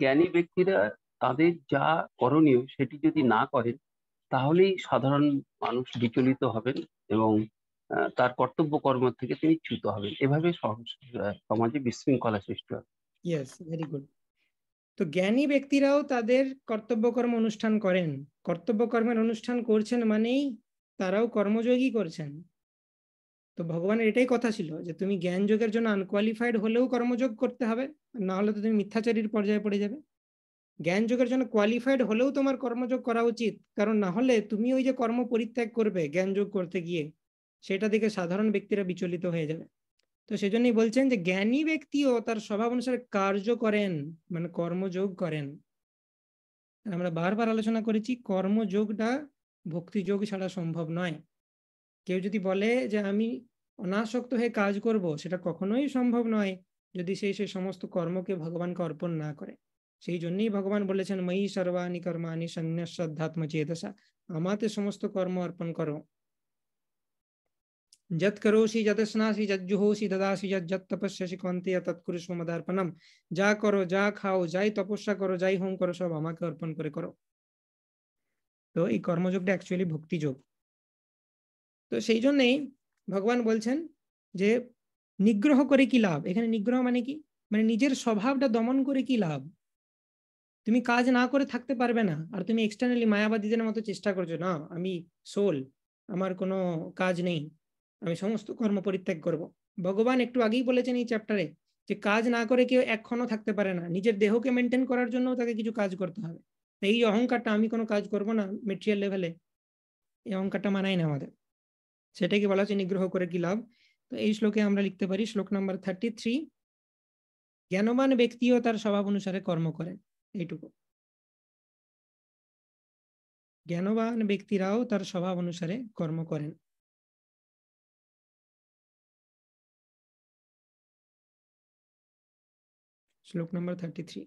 জ্ঞানী ব্যক্তিরা তাদের যা করণীয় সেটি যদি না করেন তাহলেই সাধারণ মানুষ বিচলিত হবেন এবং তার কর্তব্য কর্ম থেকে তিনি চ্যুত হবেন এভাবে সমাজে বিশৃঙ্খলা সৃষ্টি হবে ইয়েস ভেরি গুড তো জ্ঞানী ব্যক্তিরাও তাদের কর্তব্যকর্ম অনুষ্ঠান করেন কর্তব্যকর্মের অনুষ্ঠান করছেন মানেই তারাও কর্মযোগী করছেন তো ভগবানের এটাই কথা ছিল যে তুমি জ্ঞান যোগের জন্য আনকোয়ালিফাইড হলেও কর্মযোগ করতে হবে না হলে তো তুমি মিথ্যাচারীর পর্যায়ে পড়ে যাবে জ্ঞান যোগের জন্য কোয়ালিফাইড হলেও তোমার কর্মযোগ করা উচিত কারণ না হলে তুমি ওই যে কর্ম পরিত্যাগ করবে জ্ঞান যোগ করতে গিয়ে সেটা দেখে সাধারণ ব্যক্তিরা বিচলিত হয়ে যাবে তো সেজন্যই বলছেন যে জ্ঞানী ব্যক্তিও তার স্বভাব অনুসারে কার্য করেন মানে কর্মযোগ করেন আমরা বারবার আলোচনা করেছি কর্মযোগটা ভক্তিযোগ ছাড়া সম্ভব নয় কেউ যদি বলে যে আমি অনাসক্ত হয়ে কাজ করব সেটা কখনোই সম্ভব নয় যদি সেই সেই সমস্ত কর্মকে ভগবানকে অর্পণ না করে সেইজন্যই ভগবান বলেছেন মৈ সর্বানি কর্মানি সন্য শ্রদ্ধাत्म चेतसा আমাতে সমস্ত কর্ম অর্পণ করো যত করোসি যত SNAসি যজ্জহসি তদাসি যজ্জতপস্য শিকন্তি ততকৃষ্মা ম অর্পণম যা করো যা খাও যাই তপস্যা করো যাই হোম করো সব আমাকে অর্পণ করে করো তো এই কর্মযোগটা অ্যাকচুয়ালি ভক্তিযোগ তো সেইজন্যই ভগবান বলছেন যে নিগ্রহ করে কি লাভ এখানে নিগ্রহ মানে কি মানে নিজের স্বভাবটা দমন করে কি লাভ তুমি কাজ না করে থাকতে পারবে না আর তুমি এক্সটার্নালি মায়াবাদীদের মতো চেষ্টা করছো না আমি সোল আমার কোনো কাজ নেই আমি সমস্ত কর্ম পরিত্যাগ করব। ভগবান একটু আগেই বলেছেন এই চ্যাপ্টারে যে কাজ না করে কেউ এক্ষণও থাকতে পারে না নিজের দেহকে মেনটেন করার জন্য তাকে কিছু কাজ করতে হবে এই অহংকারটা আমি কোনো কাজ করব না মেটেরিয়াল লেভেলে এই অহংকারটা মানায় না আমাদের সেটাকে বলা হচ্ছে নিগ্রহ করে কি লাভ তো এই শ্লোকে আমরা লিখতে পারি শ্লোক নাম্বার থার্টি থ্রি জ্ঞানবান ব্যক্তিও তার স্বভাব অনুসারে কর্ম করেন এইটুকু জ্ঞানবান ব্যক্তিরাও তার স্বভাব অনুসারে কর্ম করেন শ্লোক number thirty three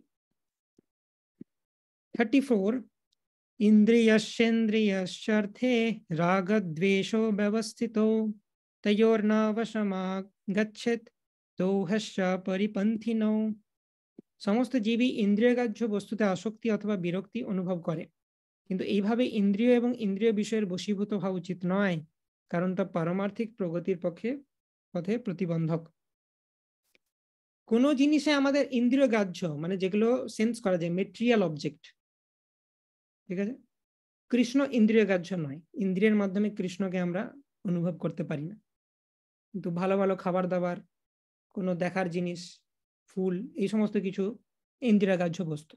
thirty four इन्द्रियश्चेन्द्रियश्चर्थे रागद्वेषो व्यवस्थितो तयोर्नावशमागच्छेत् দৌহস্য পরিপন্থিন সমস্ত জীবই ইন্দ্রিয়গ্রাহ্য বস্তুতে আসক্তি অথবা বিরক্তি অনুভব করে কিন্তু এইভাবে ইন্দ্রিয় এবং ইন্দ্রিয় বিষয়ের বশীভূত হওয়া উচিত নয় কারণ তা পারমার্থিক প্রগতির পক্ষে পথে প্রতিবন্ধক কোনো জিনিসে আমাদের ইন্দ্রিয়গ্রাহ্য মানে যেগুলো সেন্স করা যায় মেটেরিয়াল অবজেক্ট ঠিক আছে কৃষ্ণ ইন্দ্রিয় গ্রাহ্য নয় ইন্দ্রিয়ের মাধ্যমে কৃষ্ণকে আমরা অনুভব করতে পারি না কিন্তু ভালো ভালো খাবার দাবার কোনো দেখার জিনিস ফুল এই সমস্ত কিছু ইন্দিরাগ্রাহ্য বস্তু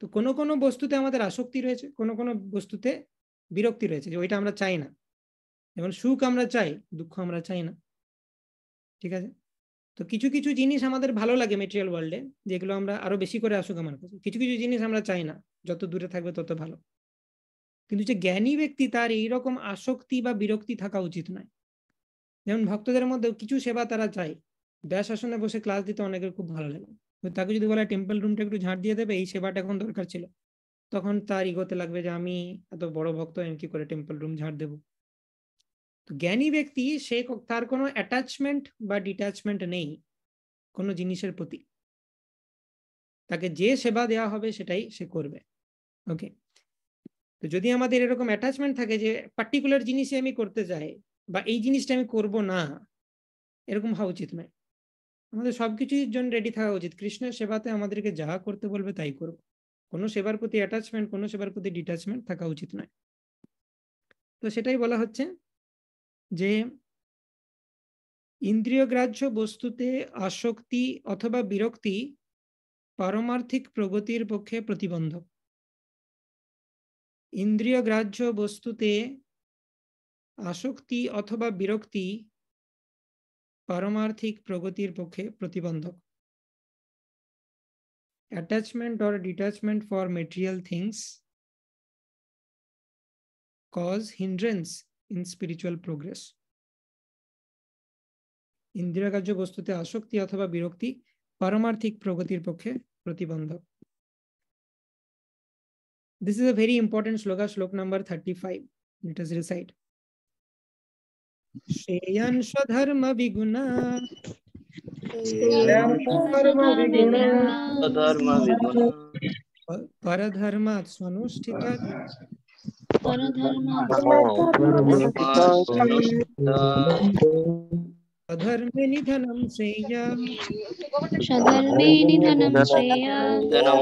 তো কোনো কোনো বস্তুতে আমাদের আসক্তি রয়েছে কোনো কোনো বস্তুতে বিরক্তি রয়েছে যে ওইটা আমরা চাই না যেমন সুখ আমরা চাই দুঃখ আমরা চাই না ঠিক আছে তো কিছু কিছু জিনিস আমাদের ভালো লাগে মেটেরিয়াল ওয়ার্ল্ডে যেগুলো আমরা আরো বেশি করে আসুক আমার কাছে কিছু কিছু জিনিস আমরা চাই না যত দূরে থাকবে তত ভালো কিন্তু যে জ্ঞানী ব্যক্তি তার এই রকম আসক্তি বা বিরক্তি থাকা উচিত নয় যেমন ভক্তদের মধ্যে কিছু সেবা তারা চায় ব্যাস আসনে বসে ক্লাস দিতে অনেকের খুব ভালো লাগে তাকে যদি বলে টেম্পল রুমটা একটু ঝাঁট দিয়ে দেবে এই সেবাটা এখন দরকার ছিল তখন তার ইগোতে লাগবে যে আমি এত বড় ভক্ত আমি কি করে টেম্পল রুম ঝাড় দেবো তো জ্ঞানী ব্যক্তি সে তার কোনো অ্যাটাচমেন্ট বা ডিট্যাচমেন্ট নেই কোনো জিনিসের প্রতি তাকে যে সেবা দেওয়া হবে সেটাই সে করবে ওকে তো যদি আমাদের এরকম অ্যাটাচমেন্ট থাকে যে পার্টিকুলার জিনিসই আমি করতে চাই বা এই জিনিসটা আমি করব না এরকম হওয়া উচিত নয় আমাদের সব কিছুর জন্য রেডি থাকা উচিত কৃষ্ণের সেবাতে আমাদেরকে যা করতে বলবে তাই করব কোনো সেবার প্রতি অ্যাটাচমেন্ট কোনো সেবার প্রতি ডিট্যাচমেন্ট থাকা উচিত নয় তো সেটাই বলা হচ্ছে যে ইন্দ্রিয়গ্রাহ্য বস্তুতে আসক্তি অথবা বিরক্তি পারমার্থিক প্রগতির পক্ষে প্রতিবন্ধক ইন্দ্রিয়গ্রাহ্য বস্তুতে আসক্তি অথবা বিরক্তি পারমার্থিক প্রগতির পক্ষে প্রতিবন্ধক attachment or detachment for material things cause hindrance in spiritual progress ইন্দ্রিয়াগ্রাহ্য বস্তুতে আসক্তি অথবা বিরক্তি পারমার্থিক প্রগতির পক্ষে প্রতিবন্ধক This is a very important shloka slok number 35. Let us recite. swadharma swadharma viguna viguna swadharma viguna paradharma परधर्मात् paradharma परधर्मात् ওকে তো আমরা এখানে দেখতে পেলাম যে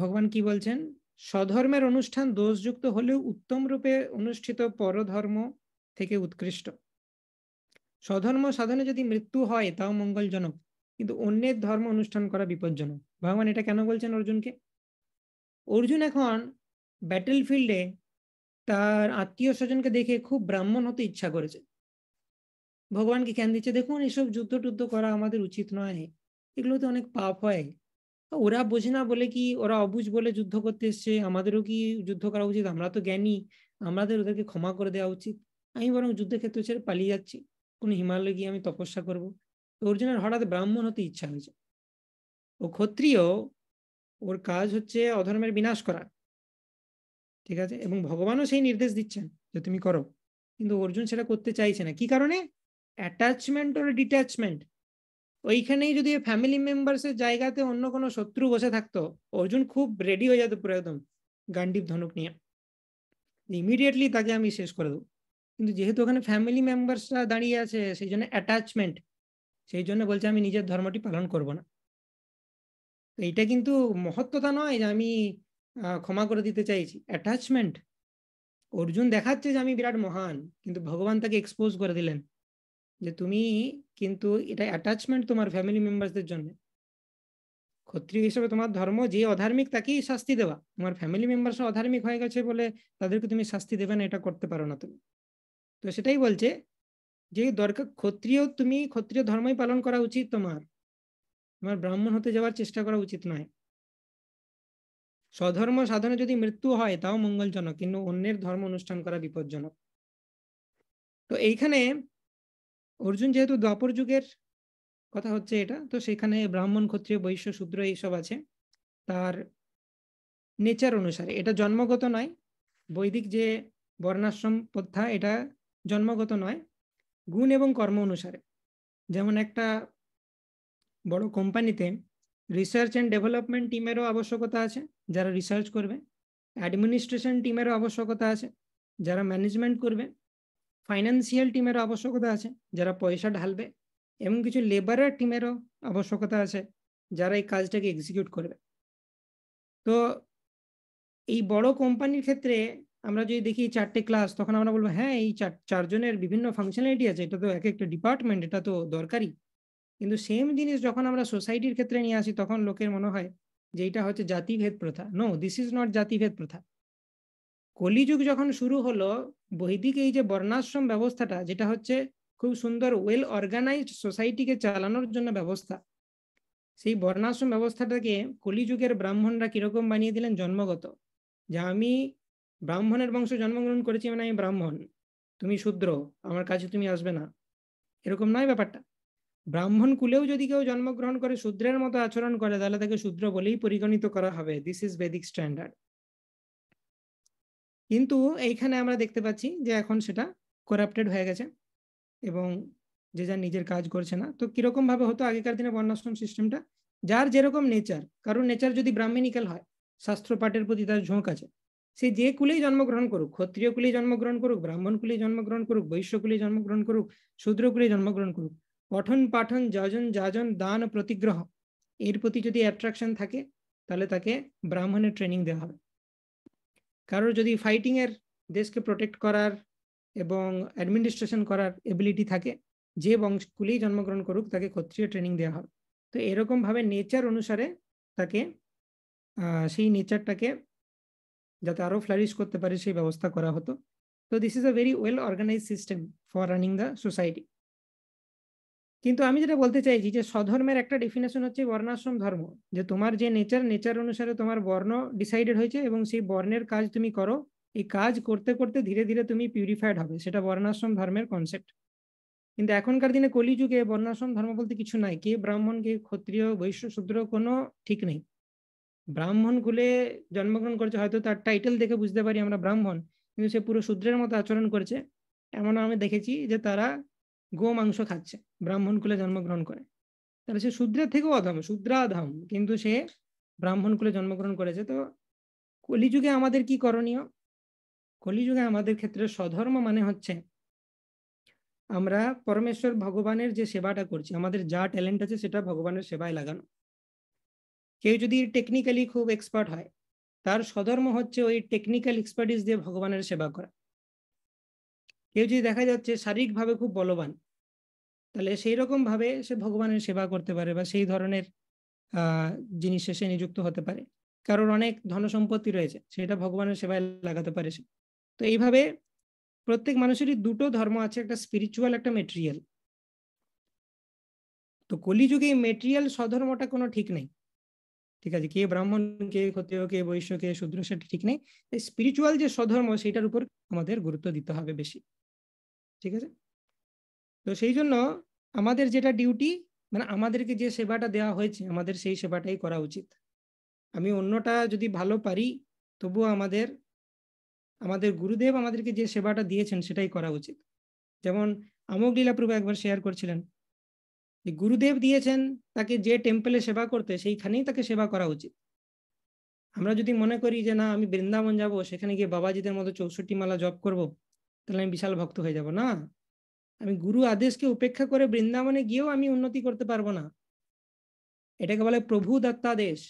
ভগবান কি বলছেন স্বধর্মের অনুষ্ঠান দোষযুক্ত হলেও উত্তম রূপে অনুষ্ঠিত পরধর্ম থেকে উৎকৃষ্ট স্বধর্ম সাধনে যদি মৃত্যু হয় তাও মঙ্গলজনক কিন্তু অন্যের ধর্ম অনুষ্ঠান করা বিপজ্জনক ভগবান এটা কেন বলছেন অর্জুনকে অর্জুন এখন ব্যাটেল ফিল্ডে তার আত্মীয় স্বজনকে দেখে খুব ব্রাহ্মণ হতে ইচ্ছা করেছে ভগবানকে কেন দিচ্ছে দেখুন এসব যুদ্ধ টুদ্ধ করা আমাদের উচিত নয় এগুলোতে অনেক পাপ হয় ওরা বোঝে না বলে কি ওরা অবুঝ বলে যুদ্ধ করতে এসছে আমাদেরও কি যুদ্ধ করা উচিত আমরা তো জ্ঞানী আমাদের ওদেরকে ক্ষমা করে দেওয়া উচিত আমি বরং যুদ্ধক্ষেত্র ছেড়ে পালিয়ে যাচ্ছি কোন হিমালয়ে গিয়ে আমি তপস্যা করব অর্জুনের হঠাৎ ব্রাহ্মণ হতে ইচ্ছা হয়েছে ও ক্ষত্রিয় ওর কাজ হচ্ছে অধর্মের বিনাশ করা ঠিক আছে এবং ভগবানও সেই নির্দেশ দিচ্ছেন যে তুমি করো কিন্তু অর্জুন সেটা করতে চাইছে না কি কারণে অ্যাটাচমেন্ট ওর ডিট্যাচমেন্ট ওইখানেই যদি ফ্যামিলি মেম্বার্সের জায়গাতে অন্য কোনো শত্রু বসে থাকতো অর্জুন খুব রেডি হয়ে যেত পুরো একদম গান্ডীপ ধনুক নিয়ে ইমিডিয়েটলি তাকে আমি শেষ করে দেবো কিন্তু যেহেতু ওখানে ফ্যামিলি মেম্বার্সরা দাঁড়িয়ে আছে সেই জন্য অ্যাটাচমেন্ট সেই জন্য বলছে আমি নিজের ধর্মটি পালন করব না এইটা কিন্তু মহত্বতা নয় যে আমি ক্ষমা করে দিতে চাইছি অ্যাটাচমেন্ট অর্জুন দেখাচ্ছে যে আমি বিরাট মহান কিন্তু ভগবান তাকে এক্সপোজ করে দিলেন যে তুমি কিন্তু এটা অ্যাটাচমেন্ট তোমার ফ্যামিলি মেম্বারসদের জন্য ক্ষত্রিয় হিসেবে তোমার ধর্ম যে অধার্মিক তাকেই শাস্তি দেওয়া তোমার ফ্যামিলি মেম্বারস অধার্মিক হয়ে গেছে বলে তাদেরকে তুমি শাস্তি দেবে না এটা করতে পারো না তুমি তো সেটাই বলছে যে দরকার ক্ষত্রিয় তুমি ক্ষত্রিয় ধর্মই পালন করা উচিত তোমার তোমার ব্রাহ্মণ হতে যাওয়ার চেষ্টা করা উচিত নয় স্বধর্ম সাধনে যদি মৃত্যু হয় তাও মঙ্গলজনক কিন্তু অন্যের ধর্ম অনুষ্ঠান করা বিপজ্জনক তো এইখানে অর্জুন যেহেতু দ্বাপর যুগের কথা হচ্ছে এটা তো সেখানে ব্রাহ্মণ ক্ষত্রিয় বৈশ্য শূদ্র এইসব আছে তার নেচার অনুসারে এটা জন্মগত নয় বৈদিক যে বর্ণাশ্রম প্রথা এটা জন্মগত নয় গুণ এবং কর্ম অনুসারে যেমন একটা বড় কোম্পানিতে রিসার্চ অ্যান্ড ডেভেলপমেন্ট টিমেরও আবশ্যকতা আছে যারা রিসার্চ করবে অ্যাডমিনিস্ট্রেশন টিমেরও আবশ্যকতা আছে যারা ম্যানেজমেন্ট করবে ফাইন্যান্সিয়াল টিমেরও আবশ্যকতা আছে যারা পয়সা ঢালবে এবং কিছু লেবারের টিমেরও আবশ্যকতা আছে যারা এই কাজটাকে এক্সিকিউট করবে তো এই বড় কোম্পানির ক্ষেত্রে আমরা যদি দেখি চারটে ক্লাস তখন আমরা বলবো হ্যাঁ এই চারজনের বিভিন্ন ফাংশনালিটি আছে এটা তো এক একটা ডিপার্টমেন্ট এটা তো দরকারি কিন্তু সেম জিনিস যখন আমরা সোসাইটির ক্ষেত্রে নিয়ে আসি তখন লোকের মনে হয় যে এটা হচ্ছে জাতিভেদ প্রথা নো দিস ইজ নট জাতিভেদ প্রথা কলিযুগ যখন শুরু হলো বৈদিক এই যে বর্ণাশ্রম ব্যবস্থাটা যেটা হচ্ছে খুব সুন্দর ওয়েল অর্গানাইজড সোসাইটিকে চালানোর জন্য ব্যবস্থা সেই বর্ণাশ্রম ব্যবস্থাটাকে কলিযুগের ব্রাহ্মণরা কিরকম বানিয়ে দিলেন জন্মগত যা আমি ব্রাহ্মণের বংশে জন্মগ্রহণ করেছি মানে আমি ব্রাহ্মণ তুমি শূদ্র আমার কাছে তুমি আসবে না এরকম নয় ব্যাপারটা ব্রাহ্মণ কুলেও যদি কেউ জন্মগ্রহণ করে শূদ্রের মতো আচরণ করে তাহলে তাকে শূদ্র বলেই পরিগণিত করা হবে দিস ইজ বেদিক স্ট্যান্ডার্ড কিন্তু এইখানে আমরা দেখতে পাচ্ছি যে এখন সেটা করাপ্টেড হয়ে গেছে এবং যে যার নিজের কাজ করছে না তো কিরকম ভাবে হতো আগেকার দিনে বর্ণাশ্রম সিস্টেমটা যার যেরকম নেচার কারণ নেচার যদি ব্রাহ্মিনিক্যাল হয় শাস্ত্র পাঠের প্রতি তার ঝোঁক আছে সে যে কুলেই জন্মগ্রহণ করুক ক্ষত্রিয় কুলেই জন্মগ্রহণ করুক ব্রাহ্মণ কুলেই জন্মগ্রহণ করুক বৈশ্য কুলেই জন্মগ্রহণ করুক শূদ্র কুলেই জন্মগ্রহণ করুক পঠন পাঠন যাজন যাজন দান প্রতিগ্রহ এর প্রতি যদি অ্যাট্রাকশন থাকে তাহলে তাকে ব্রাহ্মণের ট্রেনিং দেওয়া হবে কারোর যদি ফাইটিংয়ের দেশকে প্রোটেক্ট করার এবং অ্যাডমিনিস্ট্রেশন করার এবিলিটি থাকে যে বংশগুলিই জন্মগ্রহণ করুক তাকে ক্ষত্রিয় ট্রেনিং দেওয়া হবে তো এরকমভাবে নেচার অনুসারে তাকে সেই নেচারটাকে যাতে আরও ফ্লারিশ করতে পারে সেই ব্যবস্থা করা হতো তো this is a very well organise system for running the society কিন্তু আমি যেটা বলতে চাইছি যে স্বধর্মের একটা ডেফিনেশন হচ্ছে বর্ণাশ্রম ধর্ম যে তোমার যে নেচার নেচার অনুসারে তোমার বর্ণ ডিসাইডেড হয়েছে এবং সেই বর্ণের কাজ তুমি করো এই কাজ করতে করতে ধীরে ধীরে তুমি পিউরিফাইড হবে সেটা বর্ণাশ্রম ধর্মের কনসেপ্ট কিন্তু এখনকার দিনে কলিযুগে বর্ণাশ্রম ধর্ম বলতে কিছু নাই কে ব্রাহ্মণ কে ক্ষত্রিয় বৈশ্য শূদ্র কোনো ঠিক নেই ব্রাহ্মণ কুলে জন্মগ্রহণ করেছে হয়তো তার টাইটেল দেখে বুঝতে পারি আমরা ব্রাহ্মণ কিন্তু সে পুরো শূদ্রের মতো আচরণ করেছে এমনও আমি দেখেছি যে তারা গো মাংস খাচ্ছে ব্রাহ্মণ কুলে জন্মগ্রহণ করে তাহলে সে শূদ্রের থেকেও অধম শূদ্রাধম কিন্তু সে ব্রাহ্মণ কুলে জন্মগ্রহণ করেছে তো কলিযুগে আমাদের কি করণীয় কলিযুগে আমাদের ক্ষেত্রে স্বধর্ম মানে হচ্ছে আমরা পরমেশ্বর ভগবানের যে সেবাটা করছি আমাদের যা ট্যালেন্ট আছে সেটা ভগবানের সেবায় লাগানো কেউ যদি টেকনিক্যালি খুব এক্সপার্ট হয় তার স্বধর্ম হচ্ছে ওই টেকনিক্যাল এক্সপার্টিস দিয়ে ভগবানের সেবা করা কেউ যদি দেখা যাচ্ছে শারীরিকভাবে খুব বলবান তাহলে সেই রকমভাবে সে ভগবানের সেবা করতে পারে বা সেই ধরনের জিনিসে সে নিযুক্ত হতে পারে কারোর অনেক ধনসম্পত্তি রয়েছে সেটা ভগবানের সেবায় লাগাতে পারে সে তো এইভাবে প্রত্যেক মানুষেরই দুটো ধর্ম আছে একটা স্পিরিচুয়াল একটা মেটেরিয়াল তো কলিযুগে মেটেরিয়াল স্বধর্মটা কোনো ঠিক নেই ঠিক আছে কে ব্রাহ্মণ কে ক্ষত্রিয় কে বৈশ্য কে শূদ্র সেটা ঠিক নেই স্পিরিচুয়াল যে স্বধর্ম সেটার উপর আমাদের গুরুত্ব দিতে হবে বেশি ঠিক আছে তো সেই জন্য আমাদের যেটা ডিউটি মানে আমাদেরকে যে সেবাটা দেওয়া হয়েছে আমাদের সেই সেবাটাই করা উচিত আমি অন্যটা যদি ভালো পারি তবুও আমাদের আমাদের গুরুদেব আমাদেরকে যে সেবাটা দিয়েছেন সেটাই করা উচিত যেমন আমক লীলাপ্রভু একবার শেয়ার করছিলেন গুরুদেব দিয়েছেন তাকে যে টেম্পলে সেবা করতে সেইখানেই তাকে সেবা করা উচিত আমরা যদি মনে করি যে না আমি বৃন্দাবন যাব সেখানে গিয়ে বাবাজিদের মতো চৌষট্টি মালা জপ করব তাহলে আমি বিশাল ভক্ত হয়ে যাব না আমি গুরু আদেশকে উপেক্ষা করে বৃন্দাবনে গিয়েও আমি উন্নতি করতে পারবো না এটাকে বলে প্রভু দত্তাদেশ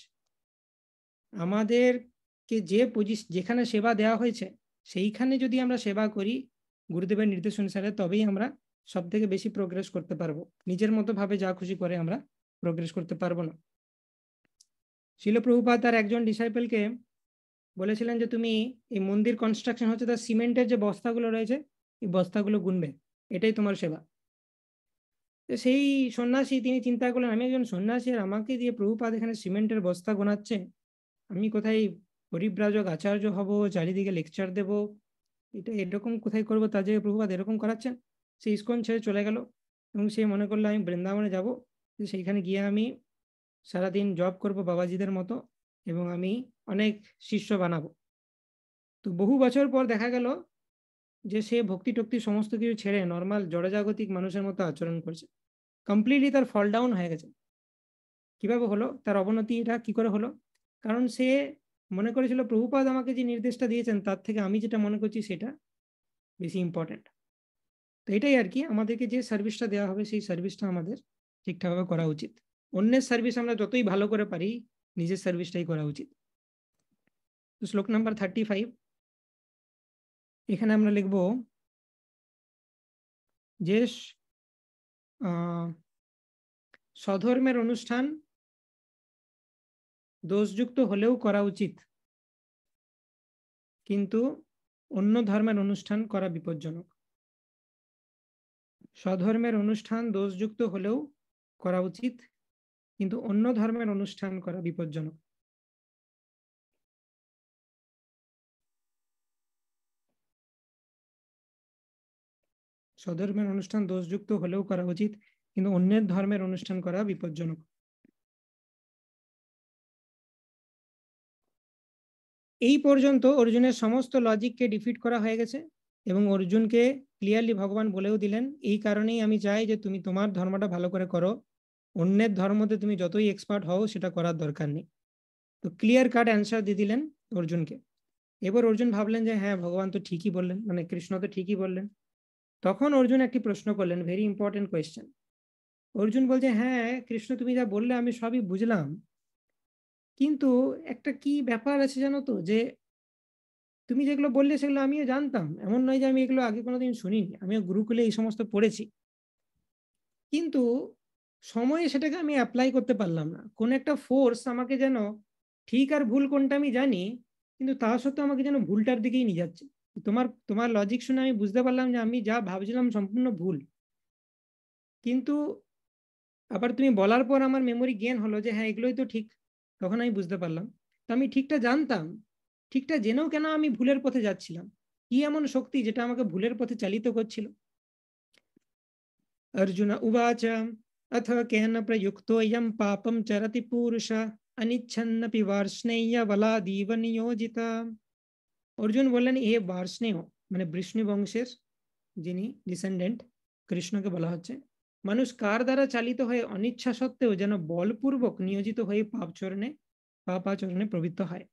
আমাদেরকে যে পজিশ যেখানে সেবা দেওয়া হয়েছে সেইখানে যদি আমরা সেবা করি গুরুদেবের নির্দেশ অনুসারে তবেই আমরা সব থেকে বেশি প্রোগ্রেস করতে পারবো নিজের মতো ভাবে যা খুশি করে আমরা প্রোগ্রেস করতে পারবো না শিলপ্রভুপা তার একজন ডিসাইপেলকে বলেছিলেন যে তুমি এই মন্দির কনস্ট্রাকশন হচ্ছে তার সিমেন্টের যে বস্তাগুলো রয়েছে এই বস্তাগুলো গুনবে এটাই তোমার সেবা সেই সন্ন্যাসী তিনি চিন্তা করলেন আমি একজন সন্ন্যাসী আর আমাকে দিয়ে প্রভুপাত এখানে সিমেন্টের বস্তা গোনাচ্ছে আমি কোথায় পরিব্রাজক আচার্য হব চারিদিকে লেকচার দেব এটা এরকম কোথায় করবো তা যে প্রভুপাত এরকম করাচ্ছেন সে ইস্কন ছেড়ে চলে গেল এবং সে মনে করলো আমি বৃন্দাবনে যাব সেইখানে গিয়ে আমি সারাদিন জব করব বাবাজিদের মতো এবং আমি অনেক শিষ্য বানাবো তো বহু বছর পর দেখা গেল যে সে ভক্তি টক্তি সমস্ত কিছু ছেড়ে নর্মাল জড়জাগতিক মানুষের মতো আচরণ করছে কমপ্লিটলি তার ফল ডাউন হয়ে গেছে কিভাবে হলো তার অবনতিটা কি করে হলো কারণ সে মনে করেছিল প্রভুপাদ আমাকে যে নির্দেশটা দিয়েছেন তার থেকে আমি যেটা মনে করছি সেটা বেশি ইম্পর্টেন্ট তো এটাই আর কি আমাদেরকে যে সার্ভিসটা দেওয়া হবে সেই সার্ভিসটা আমাদের ঠিকঠাকভাবে করা উচিত অন্যের সার্ভিস আমরা যতই ভালো করে পারি নিজের সার্ভিসটাই করা উচিত শ্লোক নাম্বার থার্টি ফাইভ এখানে আমরা লিখব যে স্বধর্মের অনুষ্ঠান দোষযুক্ত হলেও করা উচিত কিন্তু অন্য ধর্মের অনুষ্ঠান করা বিপজ্জনক স্বধর্মের অনুষ্ঠান দোষযুক্ত হলেও করা উচিত কিন্তু অন্য ধর্মের অনুষ্ঠান করা বিপজ্জনক স্বধর্মের অনুষ্ঠান দোষযুক্ত হলেও করা উচিত কিন্তু অন্যের ধর্মের অনুষ্ঠান করা বিপজ্জনক এই পর্যন্ত অর্জুনের সমস্ত লজিককে ডিফিট করা হয়ে গেছে এবং অর্জুনকে ক্লিয়ারলি ভগবান বলেও দিলেন এই কারণেই আমি চাই যে তুমি তোমার ধর্মটা ভালো করে করো অন্যের ধর্মতে তুমি যতই এক্সপার্ট হও সেটা করার দরকার নেই তো ক্লিয়ার কাট অ্যান্সার দিয়ে দিলেন অর্জুনকে এবার অর্জুন ভাবলেন যে হ্যাঁ ভগবান তো ঠিকই বললেন মানে কৃষ্ণ তো ঠিকই বললেন তখন অর্জুন একটি প্রশ্ন করলেন ভেরি ইম্পর্টেন্ট কোয়েশ্চেন অর্জুন বলছে হ্যাঁ কৃষ্ণ তুমি যা বললে আমি সবই বুঝলাম কিন্তু একটা কি ব্যাপার আছে জানো তো যে তুমি যেগুলো বললে সেগুলো আমিও জানতাম এমন নয় যে আমি এগুলো আগে কোনোদিন শুনিনি আমিও গুরুকুলে এই সমস্ত পড়েছি কিন্তু সময়ে সেটাকে আমি অ্যাপ্লাই করতে পারলাম না কোন একটা ফোর্স আমাকে যেন ঠিক আর ভুল কোনটা আমি জানি কিন্তু তা সত্ত্বেও আমাকে যেন ভুলটার দিকেই নিয়ে যাচ্ছে তোমার তোমার লজিক শুনে আমি বুঝতে পারলাম যে আমি যা ভাবছিলাম সম্পূর্ণ ভুল কিন্তু আবার তুমি বলার পর আমার মেমোরি গেন হলো যে হ্যাঁ এগুলোই তো ঠিক তখন আমি বুঝতে পারলাম তো আমি ঠিকটা জানতাম ঠিকটা জেনেও কেন আমি ভুলের পথে যাচ্ছিলাম কি এমন শক্তি যেটা আমাকে ভুলের পথে চালিত করছিল অর্জুন উবাচ অথ কেন প্রযুক্ত পাপম চরতি পুরুষ অনিচ্ছন্নপি বার্ষ্ণেয় দীব নিয়োজিত অর্জুন বললেন এ বার্ষ্ণেয় মানে বৃষ্ণু বংশের যিনি ডিসেন্ডেন্ট কৃষ্ণকে বলা হচ্ছে মানুষ কার দ্বারা চালিত হয়ে অনিচ্ছা সত্ত্বেও যেন বলপূর্বক নিয়োজিত হয়ে পাপচরণে পাপাচরণে প্রবৃত্ত হয়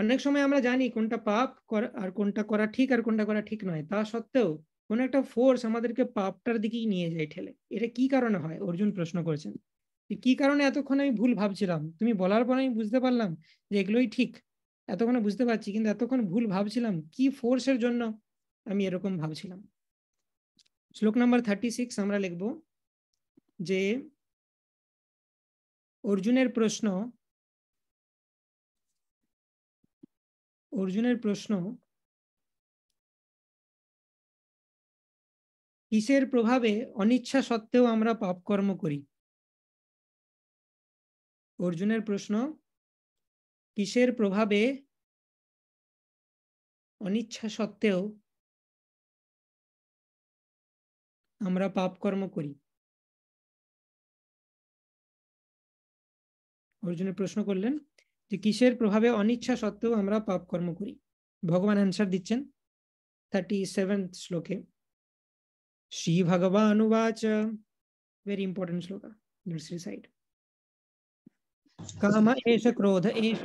অনেক সময় আমরা জানি কোনটা পাপ আর কোনটা করা ঠিক আর কোনটা করা ঠিক নয় তা সত্ত্বেও কোন একটা ফোর্স আমাদেরকে পাপটার দিকেই নিয়ে যায় ঠেলে এটা কি কারণে হয় অর্জুন প্রশ্ন করেছেন কি কারণে এতক্ষণ আমি ভুল ভাবছিলাম তুমি বলার পর আমি বুঝতে পারলাম যে এগুলোই ঠিক এতক্ষণে বুঝতে পারছি কিন্তু এতক্ষণ ভুল ভাবছিলাম কি ফোর্সের জন্য আমি এরকম ভাবছিলাম শ্লোক নাম্বার থার্টি সিক্স আমরা লিখব যে অর্জুনের প্রশ্ন অর্জুনের প্রশ্ন কিসের প্রভাবে অনিচ্ছা সত্ত্বেও আমরা পাপকর্ম করি অর্জুনের প্রশ্ন কিসের প্রভাবে অনিচ্ছা সত্ত্বেও আমরা পাপকর্ম করি অর্জুনের প্রশ্ন করলেন যে কিসের প্রভাবে অনিচ্ছা সত্ত্বেও আমরা পাপ কর্ম করি ভগবান অ্যান্সার দিচ্ছেন থার্টি সেভেন্থ শ্লোকে শ্রী ভগবান উবাচ ভেরি ইম্পর্টেন্ট শ্লোকা নার্সারি সাইড काम एष क्रोध एष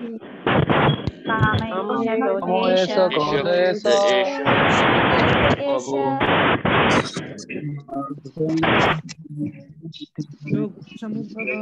समुद्भव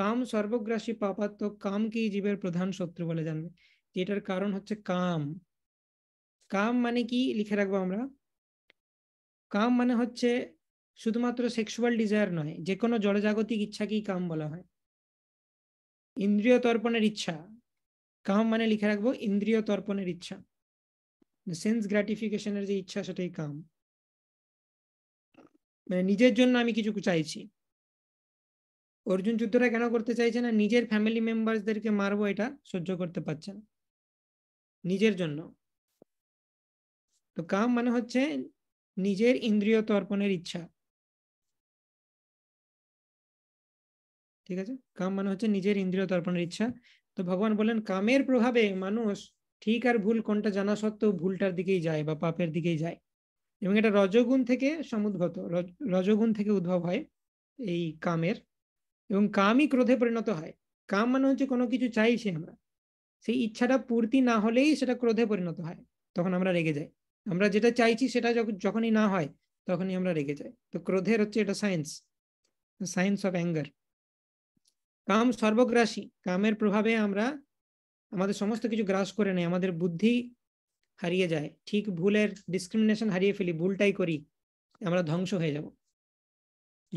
কাম সর্বগ্রাসী পাপাত্মক কামকেই জীবের প্রধান শত্রু বলে জানবে যেটার কারণ হচ্ছে কাম কাম মানে কি লিখে রাখবো আমরা কাম মানে হচ্ছে শুধুমাত্র সেক্সুয়াল ডিজায়ার নয় যে কোনো জড়জাগতিক ইচ্ছাকেই কাম বলা হয় ইন্দ্রিয় তর্পণের ইচ্ছা কাম মানে লিখে রাখবো ইন্দ্রিয় তর্পণের ইচ্ছা সেন্স গ্র্যাটিফিকেশনের যে ইচ্ছা সেটাই কাম মানে নিজের জন্য আমি কিছু চাইছি অর্জুন যুদ্ধটা কেন করতে চাইছে না নিজের ফ্যামিলি মেম্বারসদেরকে মারবো এটা সহ্য করতে পারছে না নিজের জন্য তো কাম মানে হচ্ছে নিজের ইন্দ্রিয় তর্পণের ইচ্ছা ঠিক আছে কাম মানে হচ্ছে নিজের ইন্দ্রিয় তর্পণের ইচ্ছা তো ভগবান বলেন কামের প্রভাবে মানুষ ঠিক আর ভুল কোনটা জানা সত্ত্বেও ভুলটার দিকেই যায় বা পাপের দিকেই যায় এবং এটা রজগুণ থেকে সমুদ্ভত রজগুণ থেকে উদ্ভব হয় এই কামের এবং কামই ক্রোধে পরিণত হয় কাম মানে হচ্ছে কোনো কিছু চাইছি আমরা সেই ইচ্ছাটা পূর্তি না হলেই সেটা ক্রোধে পরিণত হয় তখন আমরা রেগে যাই আমরা যেটা চাইছি সেটা যখনই না হয় তখনই আমরা রেগে যাই তো ক্রোধের হচ্ছে এটা সায়েন্স সায়েন্স অফ অ্যাঙ্গার কাম সর্বগ্রাসী কামের প্রভাবে আমরা আমাদের সমস্ত কিছু গ্রাস করে নেই আমাদের বুদ্ধি হারিয়ে যায় ঠিক ভুলের ডিসক্রিমিনেশন হারিয়ে ফেলি ভুলটাই করি আমরা ধ্বংস হয়ে যাব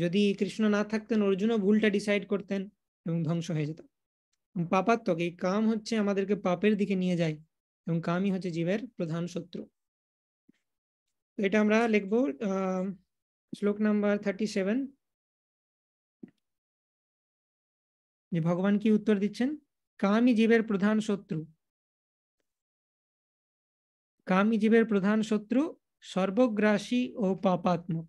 যদি কৃষ্ণ না থাকতেন অর্জুনও ভুলটা ডিসাইড করতেন এবং ধ্বংস হয়ে যেত পাপাত্মক এই কাম হচ্ছে আমাদেরকে পাপের দিকে নিয়ে যায় এবং কামই হচ্ছে জীবের প্রধান শত্রু এটা আমরা লিখবো শ্লোক নাম্বার থার্টি সেভেন যে ভগবান কি উত্তর দিচ্ছেন কামই জীবের প্রধান শত্রু কামই জীবের প্রধান শত্রু সর্বগ্রাসী ও পাপাত্মক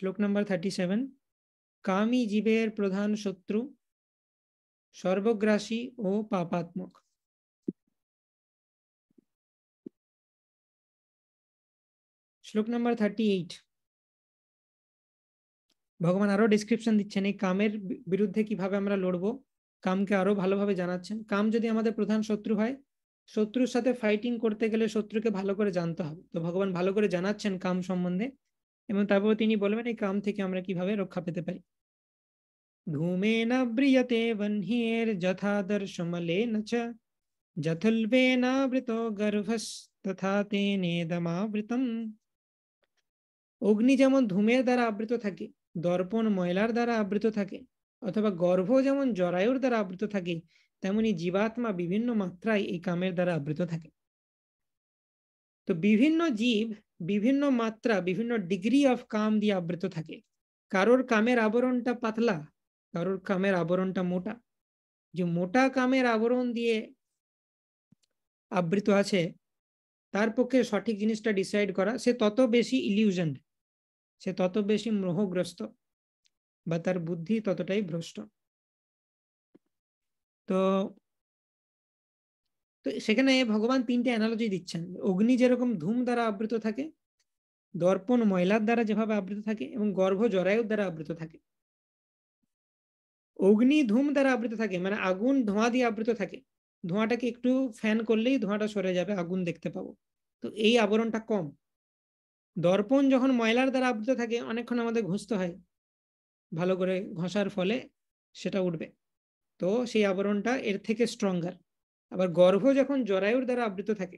শ্লোক নম্বর থার্টি সেভেন কামই জীবের প্রধান শত্রু সর্বগ্রাসী ও পাপাত্মক শ্লোক নম্বর থার্টি এইট ভগবান আরো ডিসক্রিপশন দিচ্ছেন এই কামের বিরুদ্ধে কিভাবে আমরা লড়বো কামকে আরো ভালোভাবে জানাচ্ছেন কাম যদি আমাদের প্রধান শত্রু হয় শত্রুর সাথে ফাইটিং করতে গেলে শত্রুকে ভালো করে জানতে হবে তো ভগবান ভালো করে জানাচ্ছেন কাম সম্বন্ধে এবং তারপর তিনি বলবেন এই কাম থেকে আমরা কিভাবে রক্ষা পেতে পারি ধূমে না ব্রিয়তে বহ্নির যথাদর্শমলে নচ যথুলবে না বৃত গর্ভস তথা তেনে দমাবৃতম অগ্নি যেমন ধূমের দ্বারা আবৃত থাকে দর্পণ ময়লার দ্বারা আবৃত থাকে অথবা গর্ভ যেমন জরায়ুর দ্বারা আবৃত থাকে তেমনি জীবাত্মা বিভিন্ন মাত্রায় এই কামের দ্বারা আবৃত থাকে তো বিভিন্ন জীব বিভিন্ন মাত্রা বিভিন্ন ডিগ্রি অফ কাম দিয়ে আবৃত থাকে কারোর কামের আবরণটা পাতলা কারোর কামের আবরণটা মোটা যে মোটা কামের আবরণ দিয়ে আবৃত আছে তার পক্ষে সঠিক জিনিসটা ডিসাইড করা সে তত বেশি ইলিউজন সে তত বেশি মোহগ্রস্ত বা তার বুদ্ধি ততটাই ভ্রষ্ট তো তো সেখানে ভগবান তিনটে অ্যানালজি দিচ্ছেন অগ্নি যেরকম ধূম দ্বারা আবৃত থাকে দর্পণ ময়লার দ্বারা যেভাবে আবৃত থাকে এবং গর্ভ জরায়ুর দ্বারা আবৃত থাকে অগ্নি ধূম দ্বারা আবৃত থাকে মানে আগুন ধোঁয়া দিয়ে আবৃত থাকে ধোঁয়াটাকে একটু ফ্যান করলেই ধোঁয়াটা সরে যাবে আগুন দেখতে পাবো তো এই আবরণটা কম দর্পণ যখন ময়লার দ্বারা আবৃত থাকে অনেকক্ষণ আমাদের ঘষতে হয় ভালো করে ঘষার ফলে সেটা উঠবে তো সেই আবরণটা এর থেকে স্ট্রঙ্গার আবার গর্ভ যখন জরায়ুর দ্বারা আবৃত থাকে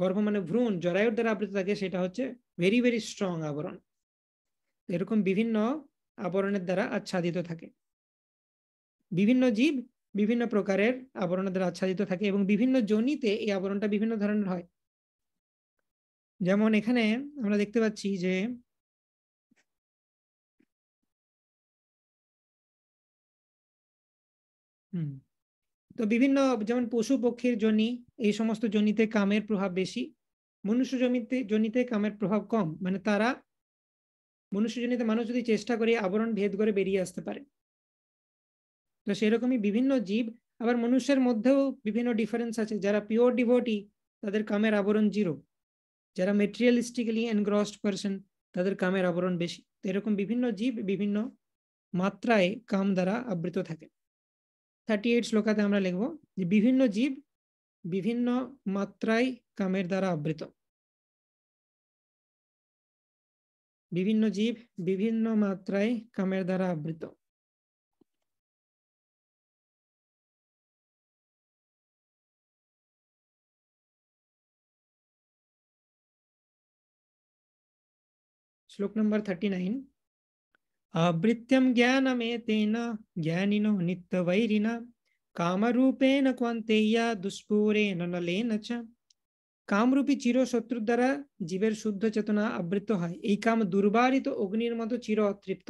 গর্ভ মানে ভ্রূণ জরায়ুর দ্বারা আবৃত থাকে সেটা হচ্ছে ভেরি ভেরি স্ট্রং আবরণ এরকম বিভিন্ন আবরণের দ্বারা আচ্ছাদিত থাকে বিভিন্ন জীব বিভিন্ন প্রকারের আবরণের দ্বারা আচ্ছাদিত থাকে এবং বিভিন্ন জনিতে এই আবরণটা বিভিন্ন ধরনের হয় যেমন এখানে আমরা দেখতে পাচ্ছি যে হুম তো বিভিন্ন যেমন পশু পক্ষীর জনি এই সমস্ত জনিতে কামের প্রভাব বেশি মনুষ্য জমিতে জনিতে কামের প্রভাব কম মানে তারা মনুষ্য জনিতে মানুষ যদি চেষ্টা করে আবরণ ভেদ করে বেরিয়ে আসতে পারে তো সেরকমই বিভিন্ন জীব আবার মনুষ্যের মধ্যেও বিভিন্ন ডিফারেন্স আছে যারা পিওর ডিভোটি তাদের কামের আবরণ জিরো যারা মেটেরিয়ালিস্টিক্যালি এনগ্রসড পারসন তাদের কামের আবরণ বেশি তো এরকম বিভিন্ন জীব বিভিন্ন মাত্রায় কাম দ্বারা আবৃত থাকে থার্টি এইট শ্লোকাতে আমরা লিখব যে বিভিন্ন জীব বিভিন্ন মাত্রায় কামের দ্বারা আবৃত বিভিন্ন জীব বিভিন্ন মাত্রায় কামের দ্বারা আবৃত শ্লোক নম্বর থার্টি নাইন आवृत्यम ज्ञानमेतेन ज्ञानिनो नित्यवैरिणा কামরূপেণ কোয়ান্তেয়া দুষ্পুরেণ নলেন চ কামরূপী চিরশত্রুর দ্বারা জীবের শুদ্ধ চেতনা আবৃত হয় এই কাম দুর্বারিত অগ্নির মতো চির অতৃপ্ত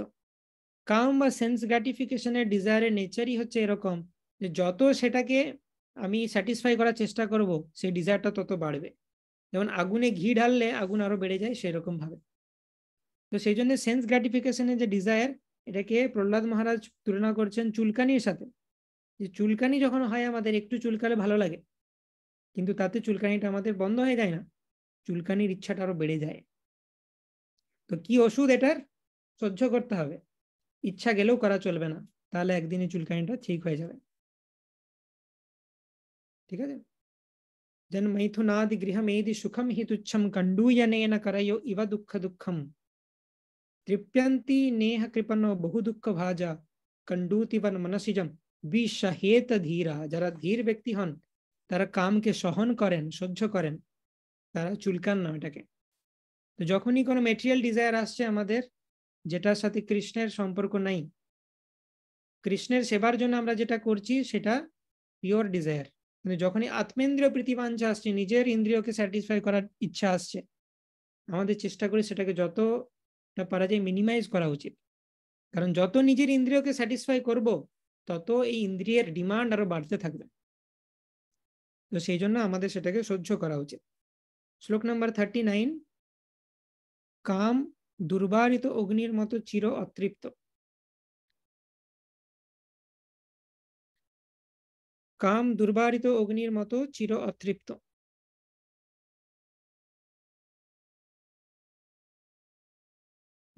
কাম বা সেন্স গ্রাটিফিকেশনের ডিজায়ারের নেচারই হচ্ছে এরকম যে যত সেটাকে আমি স্যাটিসফাই করার চেষ্টা করব সেই ডিজায়ারটা তত বাড়বে যেমন আগুনে ঘি ঢাললে আগুন আরো বেড়ে যায় সেরকম ভাবে তো সেই জন্য সেন্স গ্র্যাটিফিকেশনের যে ডিজায়ার এটাকে প্রহ্লাদ মহারাজ তুলনা করছেন চুলকানির সাথে যে চুলকানি যখন হয় আমাদের একটু চুলকালে ভালো লাগে কিন্তু তাতে চুলকানিটা আমাদের বন্ধ হয়ে যায় না চুলকানির ইচ্ছাটা আরো বেড়ে যায় তো কি ওষুধ এটার সহ্য করতে হবে ইচ্ছা গেলেও করা চলবে না তাহলে একদিনে চুলকানিটা ঠিক হয়ে যাবে ঠিক আছে যেন মৈথুনাদি गृहमेदि सुखम हि तुच्छम না करयो ইবা দুঃখ দুঃখম ತೃಪ್ಯಂತಿ ನೇಹ ಕೃಪನೋ ಬಹು ದುಃಖ ಭಾಜ ಕಂಡೂತಿವನ್ ಮನಸಿಜಂ বিশাহেত ধীরা যারা ধীর ব্যক্তি হন তারা কামকে সহন করেন সহ্য করেন তারা চুলকান না এটাকে তো যখনই কোনো মেটেরিয়াল ডিজায়ার আসছে আমাদের যেটার সাথে কৃষ্ণের সম্পর্ক নাই কৃষ্ণের সেবার জন্য আমরা যেটা করছি সেটা পিওর ডিজায়ার কিন্তু যখনই আত্মেন্দ্রীয় প্রীতিবাঞ্ছা আসছে নিজের ইন্দ্রিয়কে স্যাটিসফাই করার ইচ্ছা আসছে আমাদের চেষ্টা করি সেটাকে যত পরাজয় মিনিমাইজ করা উচিত কারণ যত নিজের ইন্দ্রিয়কে স্যাটিসফাই করব তত এই ইন্দ্রিয়ের ডিমান্ড আরো বাড়তে থাকবে তো সেই জন্য আমাদের সেটাকে সহ্য করা উচিত শ্লোক নাম্বার থার্টি নাইন কাম দুর্বারিত অগ্নির মতো চির অতৃপ্ত কাম দুর্বারিত অগ্নির মতো চির অতৃপ্ত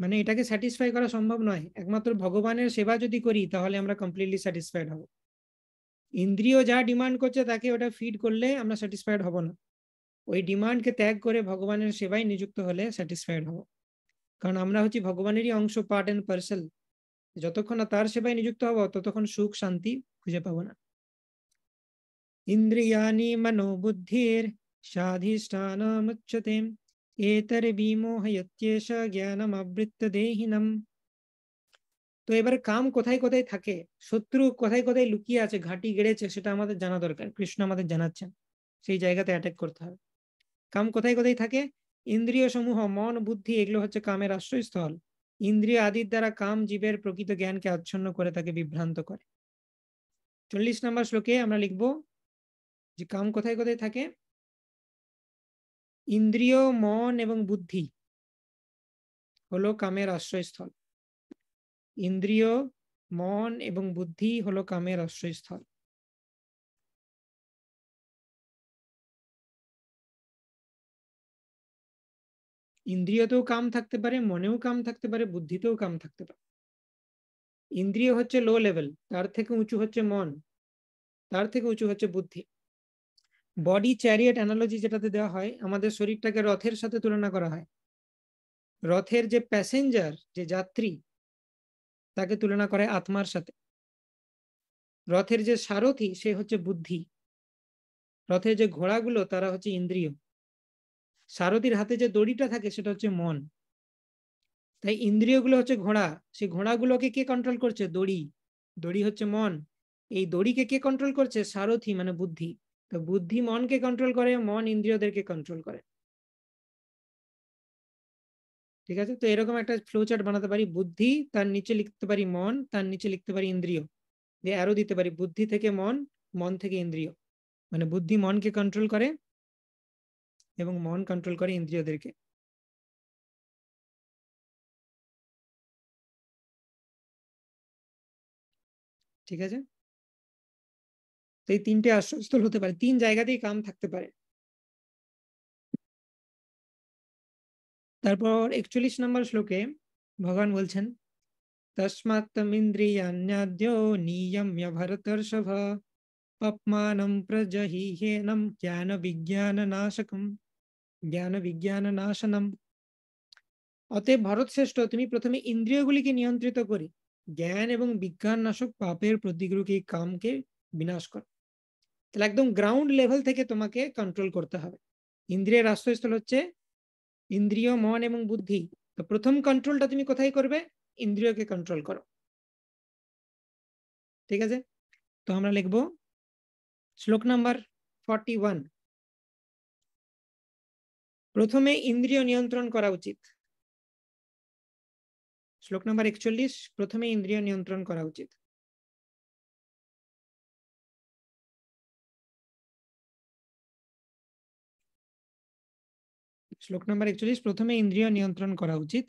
মানে এটাকে স্যাটিসফাই করা সম্ভব নয় একমাত্র ভগবানের সেবা যদি করি তাহলে আমরা কমপ্লিটলি স্যাটিসফাইড হব ইন্দ্রিয় যা ডিমান্ড করছে তাকে ওটা ফিড করলে আমরা স্যাটিসফাইড হব না ওই ডিমান্ডকে ত্যাগ করে ভগবানের সেবায় নিযুক্ত হলে স্যাটিসফাইড হব কারণ আমরা হচ্ছি ভগবানেরই অংশ পার্ট অ্যান্ড পার্সেল যতক্ষণ না তার সেবায় নিযুক্ত হব ততক্ষণ সুখ শান্তি খুঁজে পাবো না ইন্দ্রিয়ানি মনোবুদ্ধির সাধিষ্ঠানমুচ্যতে বিমোহ এতরবিমোহয়ত্যেষ জ্ঞানম আবৃত্ত দেহিনম তো এবার কাম কোথায় কোথায় থাকে শত্রু কোথায় কোথায় লুকিয়ে আছে ঘাঁটি গেড়েছে সেটা আমাদের জানা দরকার কৃষ্ণ আমাদের জানাচ্ছেন সেই জায়গাতে অ্যাটাক করতে হবে কাম কোথায় কোথায় থাকে ইন্দ্রিয় সমূহ মন বুদ্ধি এগুলো হচ্ছে কামের আশ্রয়স্থল ইন্দ্রিয় আদির দ্বারা কাম জীবের প্রকৃত জ্ঞানকে আচ্ছন্ন করে তাকে বিভ্রান্ত করে চল্লিশ নম্বর শ্লোকে আমরা লিখব যে কাম কোথায় কোথায় থাকে ইন্দ্রিয় মন এবং বুদ্ধি হলো কামের আশ্রয়স্থল ইন্দ্রিয় মন এবং বুদ্ধি হলো কামের আশ্রয়স্থল ইন্দ্রিয়তেও কাম থাকতে পারে মনেও কাম থাকতে পারে বুদ্ধিতেও কাম থাকতে পারে ইন্দ্রিয় হচ্ছে লো লেভেল তার থেকে উঁচু হচ্ছে মন তার থেকে উঁচু হচ্ছে বুদ্ধি বডি চ্যারিয়েট অ্যানালজি যেটাতে দেওয়া হয় আমাদের শরীরটাকে রথের সাথে তুলনা করা হয় রথের যে প্যাসেঞ্জার যে যাত্রী তাকে তুলনা করে আত্মার সাথে রথের যে সারথি সে হচ্ছে বুদ্ধি রথের যে ঘোড়াগুলো তারা হচ্ছে ইন্দ্রিয় সারথির হাতে যে দড়িটা থাকে সেটা হচ্ছে মন তাই ইন্দ্রিয়গুলো হচ্ছে ঘোড়া সেই ঘোড়াগুলোকে কে কন্ট্রোল করছে দড়ি দড়ি হচ্ছে মন এই দড়িকে কে কন্ট্রোল করছে সারথি মানে বুদ্ধি তো বুদ্ধি মনকে কন্ট্রোল করে মন ইন্দ্রিয়দেরকে কন্ট্রোল করে ঠিক আছে তো এরকম একটা ফ্লো চার্ট বানাতে পারি বুদ্ধি তার নিচে লিখতে পারি মন তার নিচে লিখতে পারি ইন্দ্রিয় দিয়ে আরো দিতে পারি বুদ্ধি থেকে মন মন থেকে ইন্দ্রিয় মানে বুদ্ধি মনকে কন্ট্রোল করে এবং মন কন্ট্রোল করে ইন্দ্রিয়দেরকে ঠিক আছে তো এই তিনটে আশ্রয়স্থল হতে পারে তিন জায়গাতেই কাম থাকতে পারে তারপর একচল্লিশ নম্বর শ্লোকে ভগবান বলছেন জ্ঞান বিজ্ঞান নাশকম জ্ঞান বিজ্ঞান তুমি প্রথমে ইন্দ্রিয়গুলিকে নিয়ন্ত্রিত করে জ্ঞান এবং বিজ্ঞান নাশক পাপের প্রতিগ্রহী কামকে বিনাশ কর তাহলে একদম গ্রাউন্ড লেভেল থেকে তোমাকে কন্ট্রোল করতে হবে ইন্দ্রিয়ের আশ্রয়স্থল হচ্ছে ইন্দ্রিয় মন এবং বুদ্ধি তো প্রথম কন্ট্রোলটা তুমি কোথায় করবে ইন্দ্রিয়কে কন্ট্রোল করো ঠিক আছে তো আমরা লিখব শ্লোক নাম্বার ফর্টি ওয়ান প্রথমে ইন্দ্রিয় নিয়ন্ত্রণ করা উচিত শ্লোক নাম্বার একচল্লিশ প্রথমে ইন্দ্রিয় নিয়ন্ত্রণ করা উচিত শ্লোক নম্বর একচল্লিশ প্রথমে ইন্দ্রিয় নিয়ন্ত্রণ করা উচিত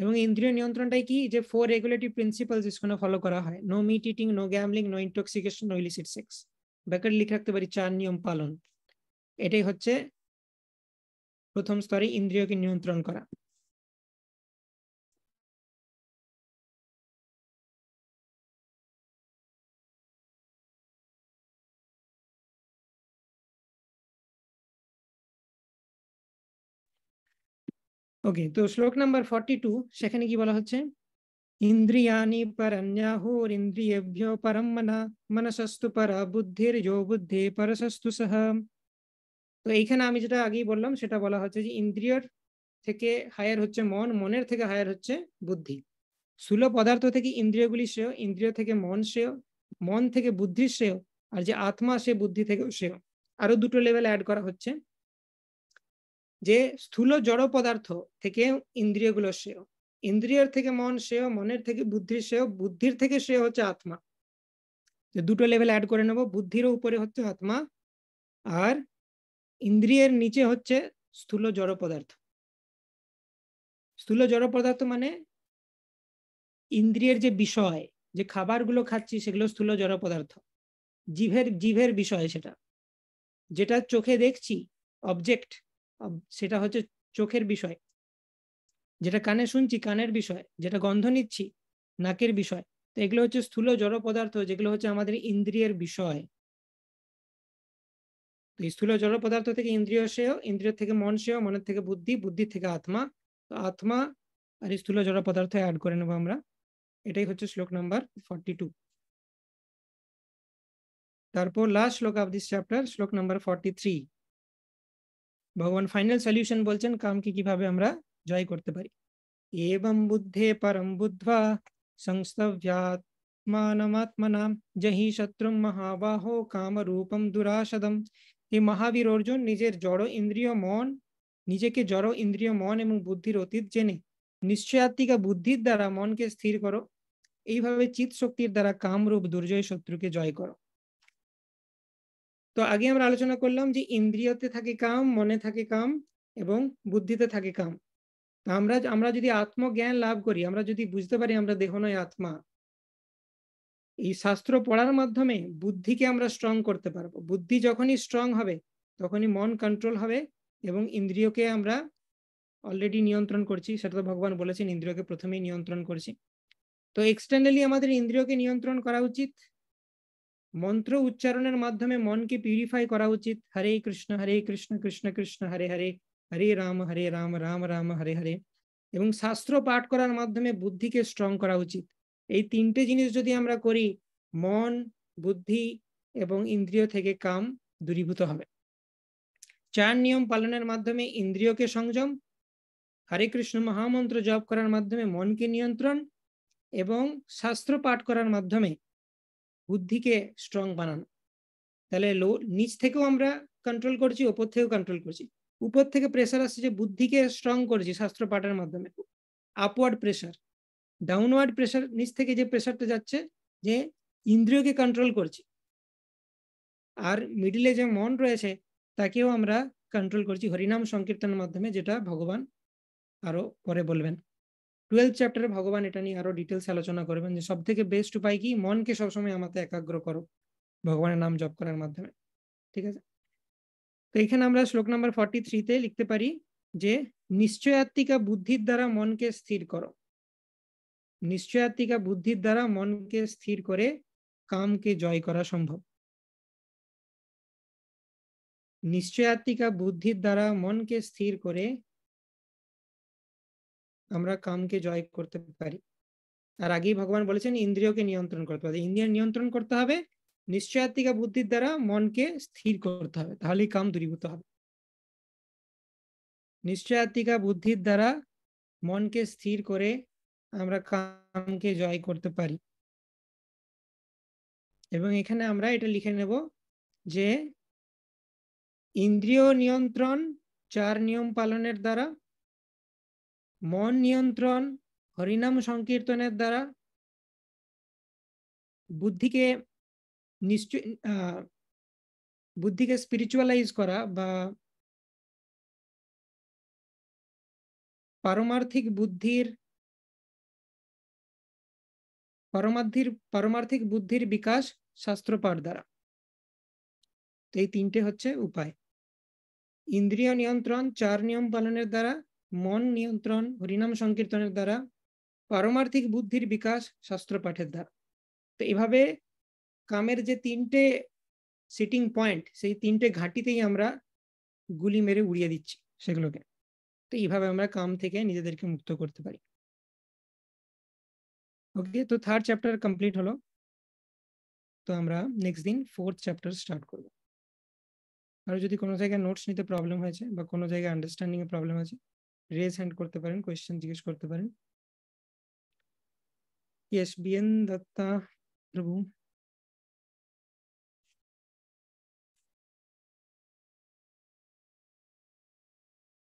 এবং ইন্দ্রিয় নিয়ন্ত্রণটাই কি যে ফোর রেগুলেটিভ প্রিন্সিপালস ইসকোনে ফলো করা হয় no meat eating no gambling no intoxication no illicit sex ব্যাকার লিখে রাখতে পারি চার নিয়ম পালন এটাই হচ্ছে প্রথম স্তরে ইন্দ্রিয়কে নিয়ন্ত্রণ করা ওকে তো শ্লোক নাম্বার ফর্টি টু সেখানে কি বলা হচ্ছে ইন্দ্রিয়ানি পরন্যাহুর ইন্দ্রিয়েভ্য পরম মনা মনসস্তু পরা বুদ্ধির যো বুদ্ধি পরসস্তু সহ তো এইখানে আমি যেটা আগেই বললাম সেটা বলা হচ্ছে যে ইন্দ্রিয়র থেকে হায়ার হচ্ছে মন মনের থেকে হায়ার হচ্ছে বুদ্ধি স্থূল পদার্থ থেকে ইন্দ্রিয়গুলি শ্রেয় ইন্দ্রিয় থেকে মন শ্রেয় মন থেকে বুদ্ধি শ্রেয় আর যে আত্মা সে বুদ্ধি থেকেও শ্রেয় আরো দুটো লেভেল অ্যাড করা হচ্ছে যে স্থূল জড় পদার্থ থেকে ইন্দ্রিয়গুলো শ্রেয় ইন্দ্রিয়ের থেকে মন শ্রেয় মনের থেকে বুদ্ধির শ্রেয় বুদ্ধির থেকে শ্রেয় হচ্ছে আত্মা যে দুটো লেভেল অ্যাড করে নেব বুদ্ধির উপরে হচ্ছে আত্মা আর ইন্দ্রিয়ের নিচে হচ্ছে স্থূল জড় পদার্থ স্থূল জড় পদার্থ মানে ইন্দ্রিয়ের যে বিষয় যে খাবারগুলো খাচ্ছি সেগুলো স্থূল জড় পদার্থ জিভের জিভের বিষয় সেটা যেটা চোখে দেখছি অবজেক্ট সেটা হচ্ছে চোখের বিষয় যেটা কানে শুনছি কানের বিষয় যেটা গন্ধ নিচ্ছি নাকের বিষয় তো এগুলো হচ্ছে স্থূল জড় পদার্থ যেগুলো হচ্ছে আমাদের ইন্দ্রিয়ের বিষয় তো স্থূল জড় পদার্থ থেকে ইন্দ্রিয় সেও ইন্দ্রিয় থেকে মন সেয় মনের থেকে বুদ্ধি বুদ্ধি থেকে আত্মা তো আত্মা আর স্থূল জড় পদার্থ অ্যাড করে নেবো আমরা এটাই হচ্ছে শ্লোক নাম্বার ফর্টি টু তারপর লাস্ট শ্লোক অফ দিস চ্যাপ্টার শ্লোক নাম্বার ফর্টি থ্রি ভগবান ফাইনাল সলিউশন বলছেন কামকে কিভাবে আমরা জয় করতে পারি এবং বুদ্ধে পরম বুদ্ধা সংস্তভ্যাত্মানমাত্মনা জহি শত্রুম মহাবাহ রূপম দুরাশদম এই মহাবীর অর্জুন নিজের জড় ইন্দ্রিয় মন নিজেকে জড় ইন্দ্রিয় মন এবং বুদ্ধির অতীত জেনে নিশ্চয়াত্মিকা বুদ্ধির দ্বারা মনকে স্থির করো এইভাবে চিৎ শক্তির দ্বারা কামরূপ দুর্জয় শত্রুকে জয় করো তো আগে আমরা আলোচনা করলাম যে ইন্দ্রিয়তে থাকে কাম মনে থাকে কাম এবং বুদ্ধিতে থাকে কাম তো আমরা আমরা যদি আত্মজ্ঞান লাভ করি আমরা যদি বুঝতে পারি আমরা দেহ নয় আত্মা এই শাস্ত্র পড়ার মাধ্যমে বুদ্ধিকে আমরা স্ট্রং করতে পারবো বুদ্ধি যখনই স্ট্রং হবে তখনই মন কন্ট্রোল হবে এবং ইন্দ্রিয়কে আমরা অলরেডি নিয়ন্ত্রণ করছি সেটা তো ভগবান বলেছেন ইন্দ্রিয়কে প্রথমেই নিয়ন্ত্রণ করছি তো এক্সটার্নালি আমাদের ইন্দ্রিয়কে নিয়ন্ত্রণ করা উচিত মন্ত্র উচ্চারণের মাধ্যমে মনকে পিউরিফাই করা উচিত হরে কৃষ্ণ হরে কৃষ্ণ কৃষ্ণ কৃষ্ণ হরে হরে হরে রাম হরে রাম রাম রাম হরে হরে এবং শাস্ত্র পাঠ করার মাধ্যমে বুদ্ধিকে স্ট্রং করা উচিত এই তিনটে জিনিস যদি আমরা করি মন বুদ্ধি এবং ইন্দ্রিয় থেকে কাম দূরীভূত হবে চার নিয়ম পালনের মাধ্যমে ইন্দ্রিয়কে সংযম হরে কৃষ্ণ মহামন্ত্র জপ করার মাধ্যমে মনকে নিয়ন্ত্রণ এবং শাস্ত্র পাঠ করার মাধ্যমে বুদ্ধিকে স্ট্রং বানানো তাহলে লো নিচ থেকেও আমরা কন্ট্রোল করছি ওপর থেকেও কন্ট্রোল করছি উপর থেকে প্রেশার আসছে যে বুদ্ধিকে স্ট্রং করেছি শাস্ত্র পাঠের মাধ্যমে আপওয়ার্ড প্রেশার ডাউনওয়ার্ড প্রেশার নিচ থেকে যে প্রেশারটা যাচ্ছে যে ইন্দ্রিয়কে কন্ট্রোল করছি আর মিডিলে যে মন রয়েছে তাকেও আমরা কন্ট্রোল করছি হরিনাম সংকীর্তনের মাধ্যমে যেটা ভগবান আরো পরে বলবেন টুয়েলভ চ্যাপ্টারে ভগবান এটা নিয়ে আরো ডিটেলস আলোচনা করবেন যে সব থেকে বেস্ট উপায় কি মনকে সবসময় আমাকে একাগ্র করো ভগবানের নাম জপ করার মাধ্যমে ঠিক আছে তো এখানে আমরা শ্লোক নাম্বার ফর্টি থ্রিতে লিখতে পারি যে নিশ্চয়াত্মিকা বুদ্ধির দ্বারা মনকে স্থির করো নিশ্চয়াত্মিকা বুদ্ধির দ্বারা মনকে স্থির করে কামকে জয় করা সম্ভব নিশ্চয়াত্মিকা বুদ্ধির দ্বারা মনকে স্থির করে আমরা কামকে জয় করতে পারি আর আগেই ভগবান বলেছেন ইন্দ্রিয়কে নিয়ন্ত্রণ করতে হবে ইন্দ্রিয় নিয়ন্ত্রণ করতে হবে নিশ্চয়াত্মিকা বুদ্ধির দ্বারা মনকে স্থির করতে হবে তাহলেই কাম দূরীভূত হবে নিশ্চয়াত্মিকা বুদ্ধির দ্বারা মনকে স্থির করে আমরা কামকে জয় করতে পারি এবং এখানে আমরা এটা লিখে নেব যে ইন্দ্রিয় নিয়ন্ত্রণ চার নিয়ম পালনের দ্বারা মন নিয়ন্ত্রণ হরিনাম সংকীর্তনের দ্বারা বুদ্ধিকে নিশ্চয় বুদ্ধিকে স্পিরিচুয়ালাইজ করা বা পারমার্থিক বুদ্ধির পারমার্থির পারমার্থিক বুদ্ধির বিকাশ শাস্ত্রপাঠ দ্বারা এই তিনটে হচ্ছে উপায় ইন্দ্রিয় নিয়ন্ত্রণ চার নিয়ম পালনের দ্বারা মন নিয়ন্ত্রণ হরিনাম সংকীর্তনের দ্বারা পারমার্থিক বুদ্ধির বিকাশ শাস্ত্র পাঠের দ্বারা তো এভাবে কামের যে তিনটে সিটিং পয়েন্ট সেই তিনটে ঘাঁটিতেই আমরা গুলি মেরে উড়িয়ে দিচ্ছি সেগুলোকে তো এইভাবে আমরা কাম থেকে নিজেদেরকে মুক্ত করতে পারি ওকে তো থার্ড চ্যাপ্টার কমপ্লিট হলো তো আমরা নেক্সট দিন ফোর্থ চ্যাপ্টার স্টার্ট করব আর যদি কোনো জায়গায় নোটস নিতে প্রবলেম হয়েছে বা কোনো জায়গায় আন্ডারস্ট্যান্ডিংয়ে প্রবলেম আছে রেজ হ্যান্ড করতে পারেন কোয়েশ্চেন জিজ্ঞেস করতে পারেন ইয়েস বিএন দত্তা প্রভু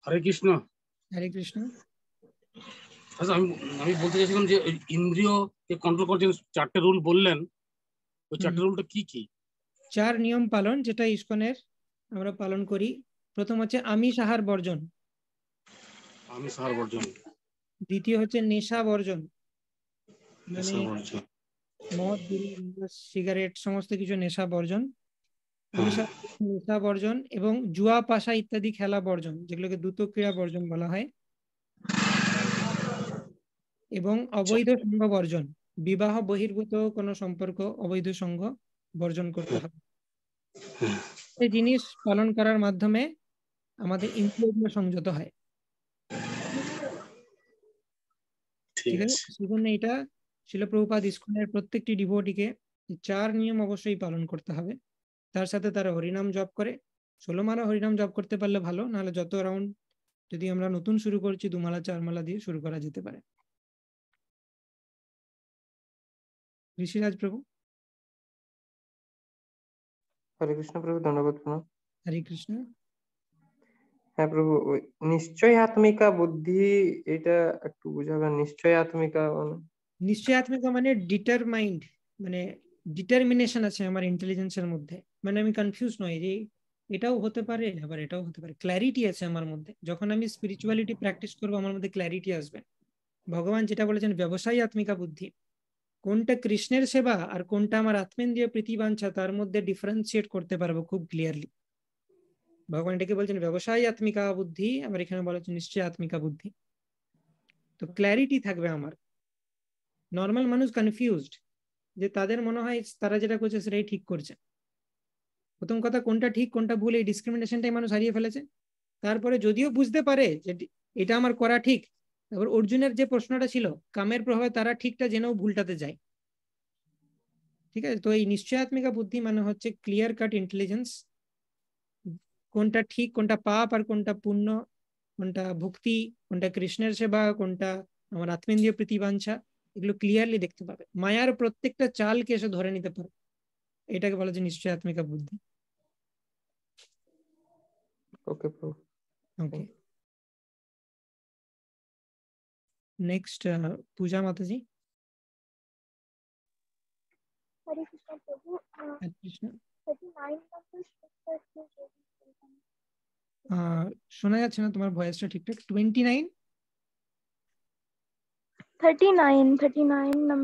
হরে কৃষ্ণ হরে কৃষ্ণ আচ্ছা আমি আমি বলতে চাইছিলাম যে ইন্দ্রিয় কন্ট্রোল করতে চারটে রুল বললেন ওই চারটে রুলটা কি কি চার নিয়ম পালন যেটা ইসকনের আমরা পালন করি প্রথম হচ্ছে আমিষ আহার বর্জন আমি বর্জন দ্বিতীয় হচ্ছে নেশা বর্জন মানে মদ সিগারেট সমস্ত কিছু নেশা বর্জন হ্যাঁ। নেশা বর্জন এবং জুয়া পাশা ইত্যাদি খেলা বর্জন যেগুলোকে দ্রুত ক্রীড়া বর্জন বলা হয় এবং অবৈধ আচ্ছা। সংঘ বর্জন বিবাহ বহির্ভূত কোনো সম্পর্ক অবৈধ সংঘ বর্জন করতে হ্যাঁ। হবে এই জিনিস পালন করার মাধ্যমে আমাদের ইন্দ্রিয় সংযত হয় সেজন্য এটা শিলপ্রভুপাদ ইস্কনের প্রত্যেকটি ডিভোটিকে চার নিয়ম অবশ্যই পালন করতে হবে তার সাথে তারা হরিনাম জপ করে ষোলোমালা হরিনাম জপ করতে পারলে ভালো নাহলে যত রাউন্ড যদি আমরা নতুন শুরু করছি দুমালা মালা দিয়ে শুরু করা যেতে পারে ঋষিরাজ প্রভু হরে কৃষ্ণ প্রভু ধন্যবাদ হরে কৃষ্ণ হ্যাঁ প্রভু নিশ্চয় আত্মিকা বুদ্ধি এটা একটু বুঝাবে নিশ্চয় আত্মিকা মানে নিশ্চয় আত্মিকা মানে ডিটারমাইন্ড মানে ডিটারমিনেশন আছে আমার ইন্টেলিজেন্সের মধ্যে মানে আমি কনফিউজ নই যে এটাও হতে পারে আবার এটাও হতে পারে ক্ল্যারিটি আছে আমার মধ্যে যখন আমি স্পিরিচুয়ালিটি প্র্যাকটিস করবো আমার মধ্যে ক্ল্যারিটি আসবে ভগবান যেটা বলেছেন ব্যবসায়ী আত্মিকা বুদ্ধি কোনটা কৃষ্ণের সেবা আর কোনটা আমার আত্মেন্দ্রীয় প্রীতিবাঞ্ছা তার মধ্যে ডিফারেন্সিয়েট করতে পারবো খুব ক্লিয়ারলি ভগবান এটাকে বলছেন ব্যবসায় আত্মিকা বুদ্ধি আমার এখানে বলা হচ্ছে নিশ্চয় আত্মিকা বুদ্ধি তো ক্ল্যারিটি থাকবে আমার নর্মাল মানুষ কনফিউজড যে তাদের মনে হয় তারা যেটা করছে সেটাই ঠিক করছে প্রথম কথা কোনটা ঠিক কোনটা ভুল এই ডিসক্রিমিনেশনটাই মানুষ হারিয়ে ফেলেছে তারপরে যদিও বুঝতে পারে যে এটা আমার করা ঠিক তারপর অর্জুনের যে প্রশ্নটা ছিল কামের প্রভাবে তারা ঠিকটা জেনেও ভুলটাতে যায় ঠিক আছে তো এই নিশ্চয়াত্মিকা বুদ্ধি মানে হচ্ছে ক্লিয়ার কাট ইন্টেলিজেন্স কোনটা ঠিক কোনটা পাপ আর কোনটা পুণ্য কোনটা ভক্তি কোনটা কৃষ্ণের সেবা কোনটা আমার আত্মেন্দ্রীয় প্রীতিবাঞ্ছা এগুলো ক্লিয়ারলি দেখতে পাবে মায়ার প্রত্যেকটা চালকে এসে ধরে নিতে পারে এটাকে বলা যায় নিশ্চয় আত্মিকা বুদ্ধি ওকে ওকে নেক্সট পূজা মাতাজি হরে কৃষ্ণ প্রভু কৃষ্ণ শোনা যাচ্ছে না তোমার ভয়েসটা ঠিকঠাক টোয়েন্টি দুষ্পুরেণ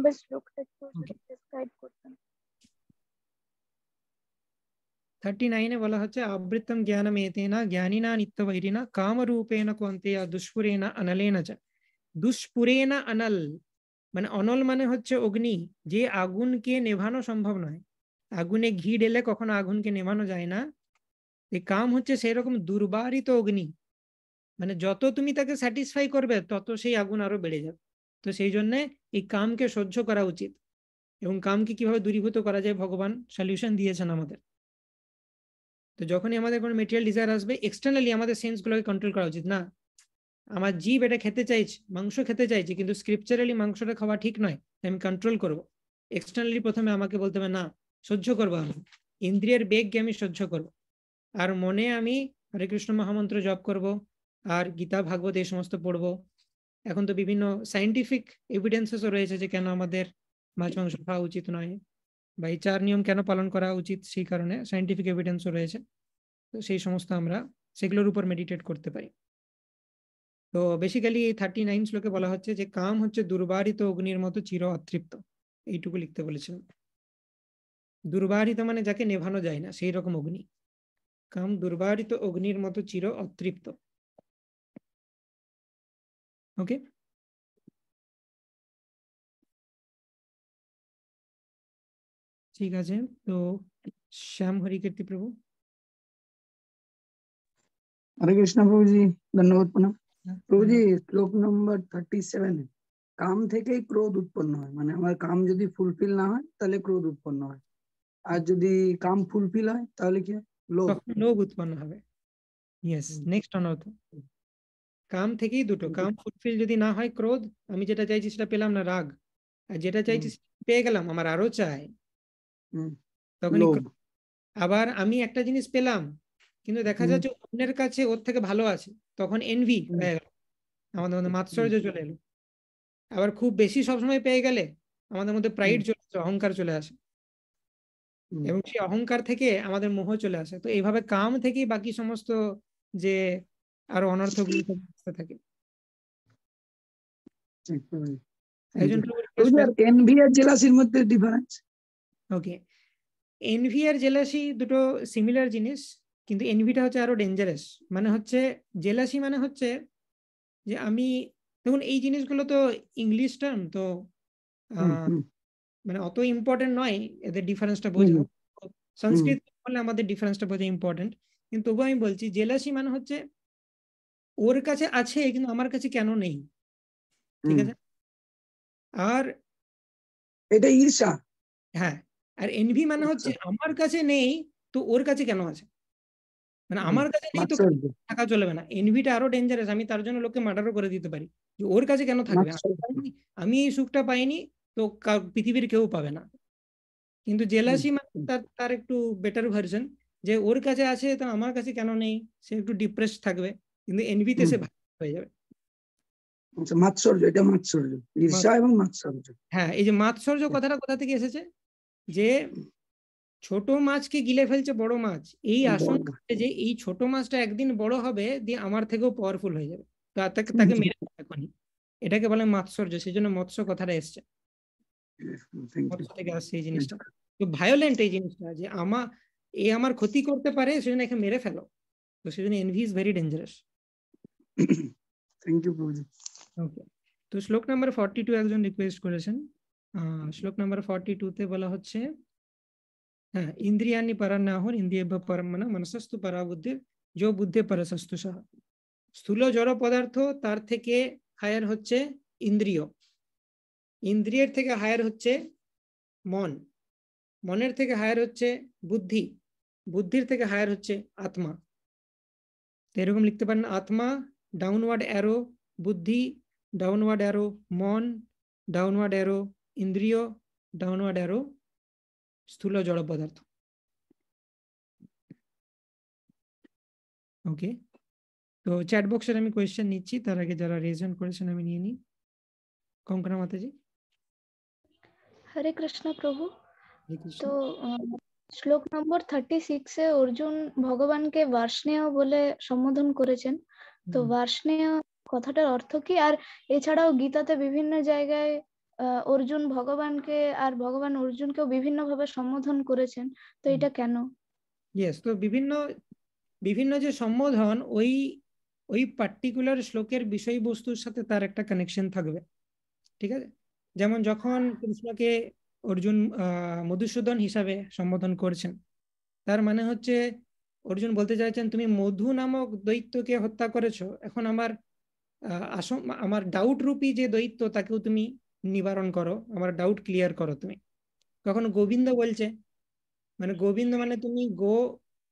অনলেন দুষ্পুরেণ অনল মানে অনল মানে হচ্ছে অগ্নি যে আগুনকে নেভানো সম্ভব নয় আগুনে ঘি ঢেলে কখনো আগুনকে নেভানো যায় না এই কাম হচ্ছে সেই রকম দুর্বারিত অগ্নি মানে যত তুমি তাকে স্যাটিসফাই করবে তত সেই আগুন আরো বেড়ে যাবে তো সেই জন্যে এই কামকে সহ্য করা উচিত এবং কামকে কিভাবে দূরীভূত করা যায় ভগবান সলিউশন দিয়েছেন আমাদের তো যখনই আমাদের কোনো মেটেরিয়াল ডিজায়ার আসবে এক্সটার্নালি আমাদের সেন্সগুলোকে কন্ট্রোল করা উচিত না আমার জীব এটা খেতে চাইছে মাংস খেতে চাইছে কিন্তু স্ক্রিপচারালি মাংসটা খাওয়া ঠিক নয় আমি কন্ট্রোল করব এক্সটার্নালি প্রথমে আমাকে বলতে হবে না সহ্য করবো আমি ইন্দ্রিয়ের বেগকে আমি সহ্য করবো আর মনে আমি হরে কৃষ্ণ মহামন্ত্র জপ করব আর গীতা ভাগবত এই সমস্ত পড়ব এখন তো বিভিন্ন সাইন্টিফিক এভিডেন্সেসও রয়েছে যে কেন আমাদের মাছ মাংস খাওয়া উচিত নয় বা এই চার নিয়ম কেন পালন করা উচিত সেই কারণে সাইন্টিফিক এভিডেন্সও রয়েছে তো সেই সমস্ত আমরা সেগুলোর উপর মেডিটেট করতে পারি তো বেসিক্যালি এই থার্টি নাইন শ্লোকে বলা হচ্ছে যে কাম হচ্ছে দুর্বারিত অগ্নির মতো চির অতৃপ্ত এইটুকু লিখতে বলেছিলাম দুর্বারিত মানে যাকে নেভানো যায় না সেই রকম অগ্নি কাম দুর্বারিত অগ্নির মতো চির অতৃপ্ত ওকে ঠিক আছে তো শ্যাম হরিকীর্তি প্রভু হরে কৃষ্ণ প্রভুজি ধন্যবাদ প্রণাম হ্যাঁ, প্রভুজি শ্লোক নম্বর সেভেন কাম থেকেই ক্রোধ উৎপন্ন হয় মানে আমার কাম যদি ফুলফিল না হয় তাহলে ক্রোধ উৎপন্ন হয় আর যদি কাম ফুলফিল হয় তাহলে কি হয় লোভ উৎপন্ন হবে ইয়েস নেক্সট অনর্থ কাম থেকেই দুটো কাম ফুলফিল যদি না হয় ক্রোধ আমি যেটা চাইছি সেটা পেলাম না রাগ আর যেটা চাইছি পেয়ে গেলাম আমার আরো চাই তখন আবার আমি একটা জিনিস পেলাম কিন্তু দেখা যাচ্ছে অন্যের কাছে ওর থেকে ভালো আছে তখন এনভি হয়ে গেল আমাদের মধ্যে মাৎসর্য চলে এলো আবার খুব বেশি সবসময় পেয়ে গেলে আমাদের মধ্যে প্রাইড চলে আসে অহংকার চলে আসে এবং সেই অহংকার থেকে আমাদের মোহ চলে আসে তো এইভাবে কাম থেকেই বাকি সমস্ত যে আরো গুলি থাকে মধ্যে ডিফারেন্স ওকে এনভি আর জেলাসি দুটো সিমিলার জিনিস কিন্তু এনভিটা হচ্ছে আরো ডেঞ্জারাস মানে হচ্ছে জেলাসি মানে হচ্ছে যে আমি দেখুন এই জিনিসগুলো তো ইংলিশ টার্ম তো মানে অত ইম্পর্টেন্ট নয় এদের ডিফারেন্সটা বোঝা সংস্কৃত বললে আমাদের ডিফারেন্সটা বোঝা ইম্পর্টেন্ট কিন্তু তবুও আমি বলছি জেলাসি মানে হচ্ছে ওর কাছে আছে কিন্তু আমার কাছে কেন নেই ঠিক আছে আর এটা ঈর্ষা হ্যাঁ আর এনভি মানে আচ্ছা। হচ্ছে আমার কাছে নেই তো ওর কাছে কেন আছে মানে আমার কাছে নেই তো টাকা চলবে না এনভিটা আরো ডেঞ্জারাস আমি তার জন্য লোককে মার্ডারও করে দিতে পারি যে ওর কাছে কেন থাকবে আমি এই সুখটা পাইনি তো পৃথিবীর কেউ পাবে না কিন্তু জেলাসি তার একটু বেটার ভার্সন যে ওর কাছে আছে তা আমার কাছে কেন নেই সে একটু ডিপ্রেস থাকবে কিন্তু এনভিতে সে হয়ে যাবে আচ্ছা, মাৎসর্য হ্যাঁ এই যে মাৎসর্য কথাটা কোথা থেকে এসেছে যে ছোট মাছকে গিলে ফেলছে বড় মাছ এই আশঙ্কা যে এই ছোট মাছটা একদিন বড় হবে দিয়ে আমার থেকেও পাওয়ারফুল হয়ে যাবে তাকে তাকে মেরে এখনই এটাকে বলে মাৎসর্য সেই জন্য মৎস্য কথাটা এসছে ভায়োলেন্ট এই জিনিসটা যে আমার এ আমার ক্ষতি করতে পারে সেজন্য একে মেরে ফেলো তো সেজন্য envy is very dangerous thank you প্রভুজি ওকে তো শ্লোক নাম্বার 42 একজন রিকোয়েস্ট করেছেন শ্লোক নাম্বার 42 তে বলা হচ্ছে হ্যাঁ ইন্দ্রিয়ানি পরান্নাহুর ইন্দ্রিয়েভ্য পরমনা মনসস্তু পরাবুদ্ধি যো বুদ্ধে পরসস্তু সহ স্থূল জড় পদার্থ তার থেকে হায়ার হচ্ছে ইন্দ্রিয় ইন্দ্রিয়ের থেকে হায়ার হচ্ছে মন মনের থেকে হায়ার হচ্ছে বুদ্ধি বুদ্ধির থেকে হায়ার হচ্ছে আত্মা তো এরকম লিখতে পারেন আত্মা ডাউনওয়ার্ড অ্যারো বুদ্ধি ডাউনওয়ার্ড অ্যারো মন ডাউনওয়ার্ড অ্যারো ইন্দ্রিয় ডাউনওয়ার্ড অ্যারো স্থূল জড় পদার্থ ওকে তো চ্যাট বক্সের আমি কোয়েশ্চেন নিচ্ছি তার আগে যারা রেজন করেছেন আমি নিয়ে নিই কঙ্কনা মাতাজি হরে কৃষ্ণ প্রভু তো শ্লোক নম্বর থার্টি সিক্সে অর্জুন ভগবানকে বার্ষণেয় বলে সম্বোধন করেছেন তো বার্ষণেয় কথাটার অর্থ কি আর এছাড়াও গীতাতে বিভিন্ন জায়গায় অর্জুন ভগবানকে আর ভগবান অর্জুনকেও বিভিন্নভাবে সম্বোধন করেছেন তো এটা কেন ইয়েস তো বিভিন্ন বিভিন্ন যে সম্বোধন ওই ওই পার্টিকুলার শ্লোকের বিষয়বস্তুর সাথে তার একটা কানেকশন থাকবে ঠিক আছে যেমন যখন কৃষ্ণকে অর্জুন মধুসূদন হিসাবে সম্বোধন করছেন তার মানে হচ্ছে অর্জুন বলতে চাইছেন তুমি মধু নামক দৈত্যকে হত্যা করেছো এখন আমার আমার ডাউট রূপী যে দৈত্য তাকেও তুমি নিবারণ করো আমার ডাউট ক্লিয়ার করো তুমি তখন গোবিন্দ বলছে মানে গোবিন্দ মানে তুমি গো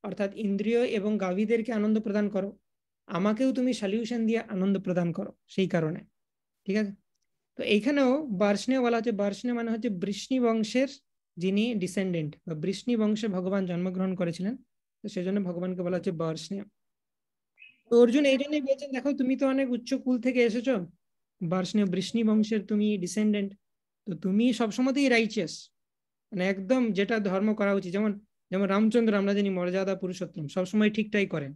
অর্থাৎ ইন্দ্রিয় এবং গাভীদেরকে আনন্দ প্রদান করো আমাকেও তুমি সলিউশন দিয়ে আনন্দ প্রদান করো সেই কারণে ঠিক আছে তো এইখানেও বার্ষ্ণে বলা হচ্ছে বার্ষ্ণে মানে হচ্ছে বৃষ্ণি বংশের যিনি ডিসেন্ডেন্ট বা বৃষ্ণি বংশে ভগবান জন্মগ্রহণ করেছিলেন তো সেই জন্য ভগবানকে বলা হচ্ছে বার্ষ্ণে তো অর্জুন এই জন্যই বলছেন দেখো তুমি তো অনেক উচ্চ কুল থেকে এসেছো বার্ষণীয় বৃষ্ণি বংশের তুমি ডিসেন্ডেন্ট তো তুমি সবসময়তেই রাইচিয়াস মানে একদম যেটা ধর্ম করা উচিত যেমন যেমন রামচন্দ্র আমরা জানি মর্যাদা পুরুষোত্তম সবসময় ঠিকটাই করেন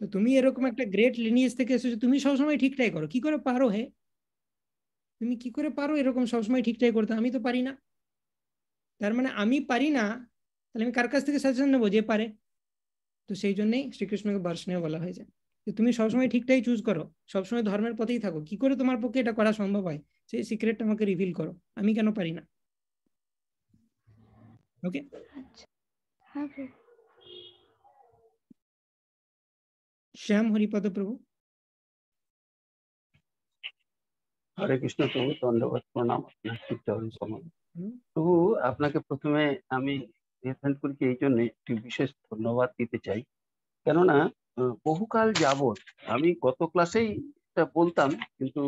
তো তুমি এরকম একটা গ্রেট লিনিয়েজ থেকে এসেছো তুমি সবসময় ঠিকটাই করো কি করে পারো হে তুমি কি করে পারো এরকম সবসময় ঠিকঠাক করতে আমি তো পারি না তার মানে আমি পারি না তাহলে আমি কার কাছ থেকে সাজেশন নেবো যে পারে তো সেই জন্যই শ্রীকৃষ্ণকে বর্ষণীয় বলা হয়েছে যে তুমি সবসময় ঠিকটাই চুজ করো সবসময় ধর্মের পথেই থাকো কি করে তোমার পক্ষে এটা করা সম্ভব হয় সেই সিক্রেটটা আমাকে রিভিল করো আমি কেন পারি না ওকে আচ্ছা। হ্যাঁ, শ্যাম হরিপদ প্রভু হরে কৃষ্ণ প্রভু ধন্যবাদ প্রণাম আপনার প্রভু আপনাকে প্রথমে আমি এই জন্য একটি বিশেষ ধন্যবাদ দিতে চাই কেননা বহুকাল যাবৎ আমি গত ক্লাসেই এটা বলতাম কিন্তু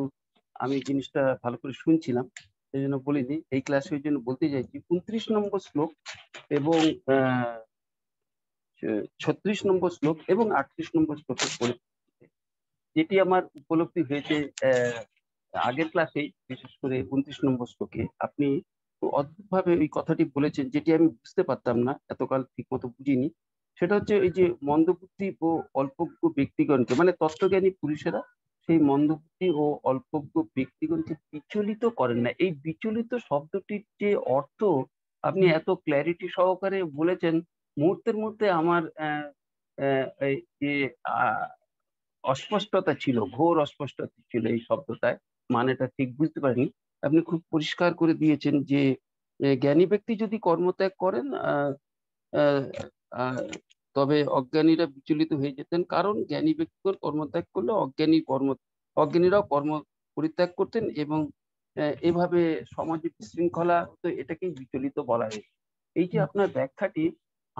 আমি জিনিসটা ভালো করে শুনছিলাম সেই জন্য বলিনি এই ক্লাসে ওই জন্য বলতে চাইছি উনত্রিশ নম্বর শ্লোক এবং ছত্রিশ নম্বর শ্লোক এবং আটত্রিশ নম্বর শ্লোকের যেটি আমার উপলব্ধি হয়েছে আহ আগের ক্লাসে বিশেষ করে উনত্রিশ নম্বর শ্লোকে আপনি অদ্ভুতভাবে ওই কথাটি বলেছেন যেটি আমি বুঝতে পারতাম না এতকাল ঠিক মতো বুঝিনি সেটা হচ্ছে এই যে মন্দবুদ্ধি ও অল্পজ্ঞ ব্যক্তিগণকে মানে তত্ত্বজ্ঞানী পুরুষেরা সেই মন্দবুদ্ধি ও অল্পজ্ঞ ব্যক্তিগণকে বিচলিত করেন না এই বিচলিত শব্দটির যে অর্থ আপনি এত ক্ল্যারিটি সহকারে বলেছেন মুহূর্তের মধ্যে আমার অস্পষ্টতা ছিল ঘোর অস্পষ্টতা ছিল এই শব্দটায় মানেটা ঠিক বুঝতে পারিনি আপনি খুব পরিষ্কার করে দিয়েছেন যে জ্ঞানী ব্যক্তি যদি কর্মত্যাগ করেন তবে অজ্ঞানীরা বিচলিত হয়ে যেতেন কারণ জ্ঞানী ব্যক্তি কর্মত্যাগ করলে অজ্ঞানী কর্ম অজ্ঞানীরাও কর্ম পরিত্যাগ করতেন এবং এভাবে সমাজে বিশৃঙ্খলা হতো এটাকেই বিচলিত বলা হয় এই যে আপনার ব্যাখ্যাটি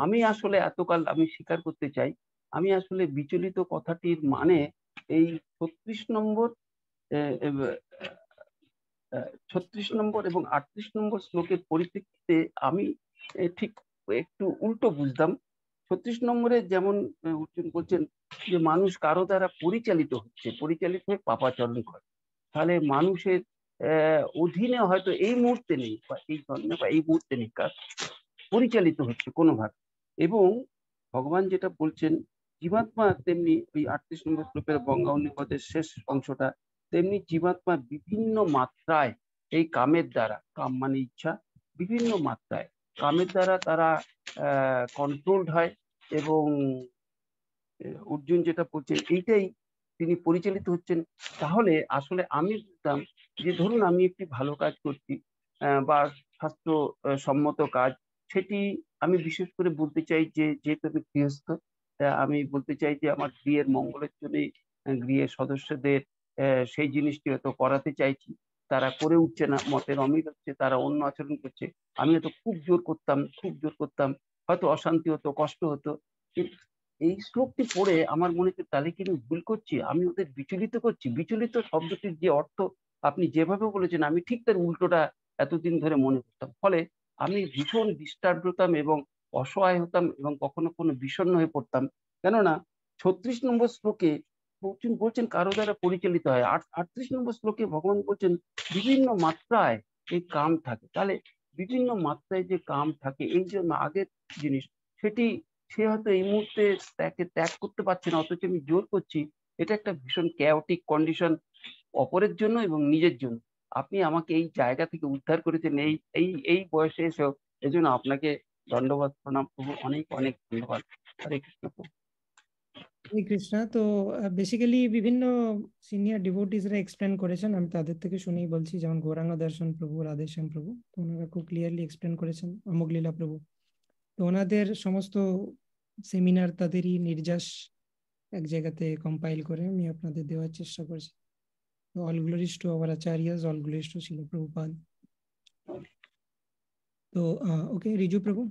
আমি আসলে এতকাল আমি স্বীকার করতে চাই আমি আসলে বিচলিত কথাটির মানে এই ছত্রিশ নম্বর ছত্রিশ নম্বর এবং আটত্রিশ নম্বর শ্লোকের পরিপ্রেক্ষিতে আমি ঠিক একটু উল্টো বুঝতাম ছত্রিশ নম্বরে যেমন অর্জুন বলছেন যে মানুষ কারো দ্বারা পরিচালিত হচ্ছে পরিচালিত হয়ে পাপাচরণ করে তাহলে মানুষের অধীনে হয়তো এই মুহূর্তে নেই বা এই জন্মে বা এই মুহূর্তে নেই কাজ পরিচালিত হচ্ছে কোনোভাবে এবং ভগবান যেটা বলছেন জীবাত্মা তেমনি ওই আটত্রিশ নম্বর শ্লোকের বঙ্গা অনুপাতের শেষ অংশটা তেমনি জীবাত্মা বিভিন্ন মাত্রায় এই কামের দ্বারা কাম মানে ইচ্ছা বিভিন্ন মাত্রায় কামের দ্বারা তারা কন্ট্রোলড হয় এবং অর্জুন যেটা বলছেন এইটাই তিনি পরিচালিত হচ্ছেন তাহলে আসলে আমি বুঝতাম যে ধরুন আমি একটি ভালো কাজ করছি বা স্বাস্থ্য সম্মত কাজ সেটি আমি বিশেষ করে বলতে চাই যে যেহেতু আমি গৃহস্থ আমি বলতে চাই যে আমার গৃহের মঙ্গলের জন্যই গৃহের সদস্যদের সেই জিনিসটি হয়তো করাতে চাইছি তারা করে উঠছে না মতের অমিল হচ্ছে তারা অন্য আচরণ করছে আমি হয়তো খুব জোর করতাম খুব জোর করতাম হয়তো অশান্তি হতো কষ্ট হতো এই শ্লোকটি পড়ে আমার মনে হচ্ছে তাহলে কিন্তু আমি ভুল করছি আমি ওদের বিচলিত করছি বিচলিত শব্দটির যে অর্থ আপনি যেভাবে বলেছেন আমি ঠিক তার উল্টোটা এতদিন ধরে মনে করতাম ফলে আমি ভীষণ ডিস্টার্ব হতাম এবং অসহায় হতাম এবং কখনো কোনো বিষণ্ণ হয়ে পড়তাম কেননা ছত্রিশ নম্বর শ্লোকে বলছেন বলছেন কারো দ্বারা পরিচালিত হয় আট আটত্রিশ নম্বর শ্লোকে ভগবান বলছেন বিভিন্ন মাত্রায় এই কাম থাকে তাহলে বিভিন্ন মাত্রায় যে কাম থাকে এই জন্য আগের জিনিস সেটি সে হয়তো এই মুহূর্তে তাকে ত্যাগ করতে পারছে না অথচ আমি জোর করছি এটা একটা ভীষণ ক্যাওটিক কন্ডিশন অপরের জন্য এবং নিজের জন্য আপনি আমাকে এই জায়গা থেকে উদ্ধার করেছেন এই এই এই বয়সে এসেও এজন্য আপনাকে দণ্ডবাদ প্রণাম প্রভু অনেক অনেক ধন্যবাদ হরে কৃষ্ণ প্রভু কৃষ্ণা তো বেসিক্যালি বিভিন্ন সিনিয়র ডিভোটিসরা এক্সপ্লেন করেছেন আমি তাদের থেকে শুনেই বলছি যেমন গৌরাঙ্গ দর্শন প্রভু রাধেশ্যাম প্রভু তো ওনারা খুব ক্লিয়ারলি এক্সপ্লেন করেছেন অমোগলীলা প্রভু তো ওনাদের সমস্ত সেমিনার তাদেরই নির্যাস এক জায়গাতে কম্পাইল করে আমি আপনাদের দেওয়ার চেষ্টা করছি তো অলগুলিস টু আওয়ার আচার্যস অলগুলিস টু শিল প্রভুপাদ তো ওকে রিজু প্রভু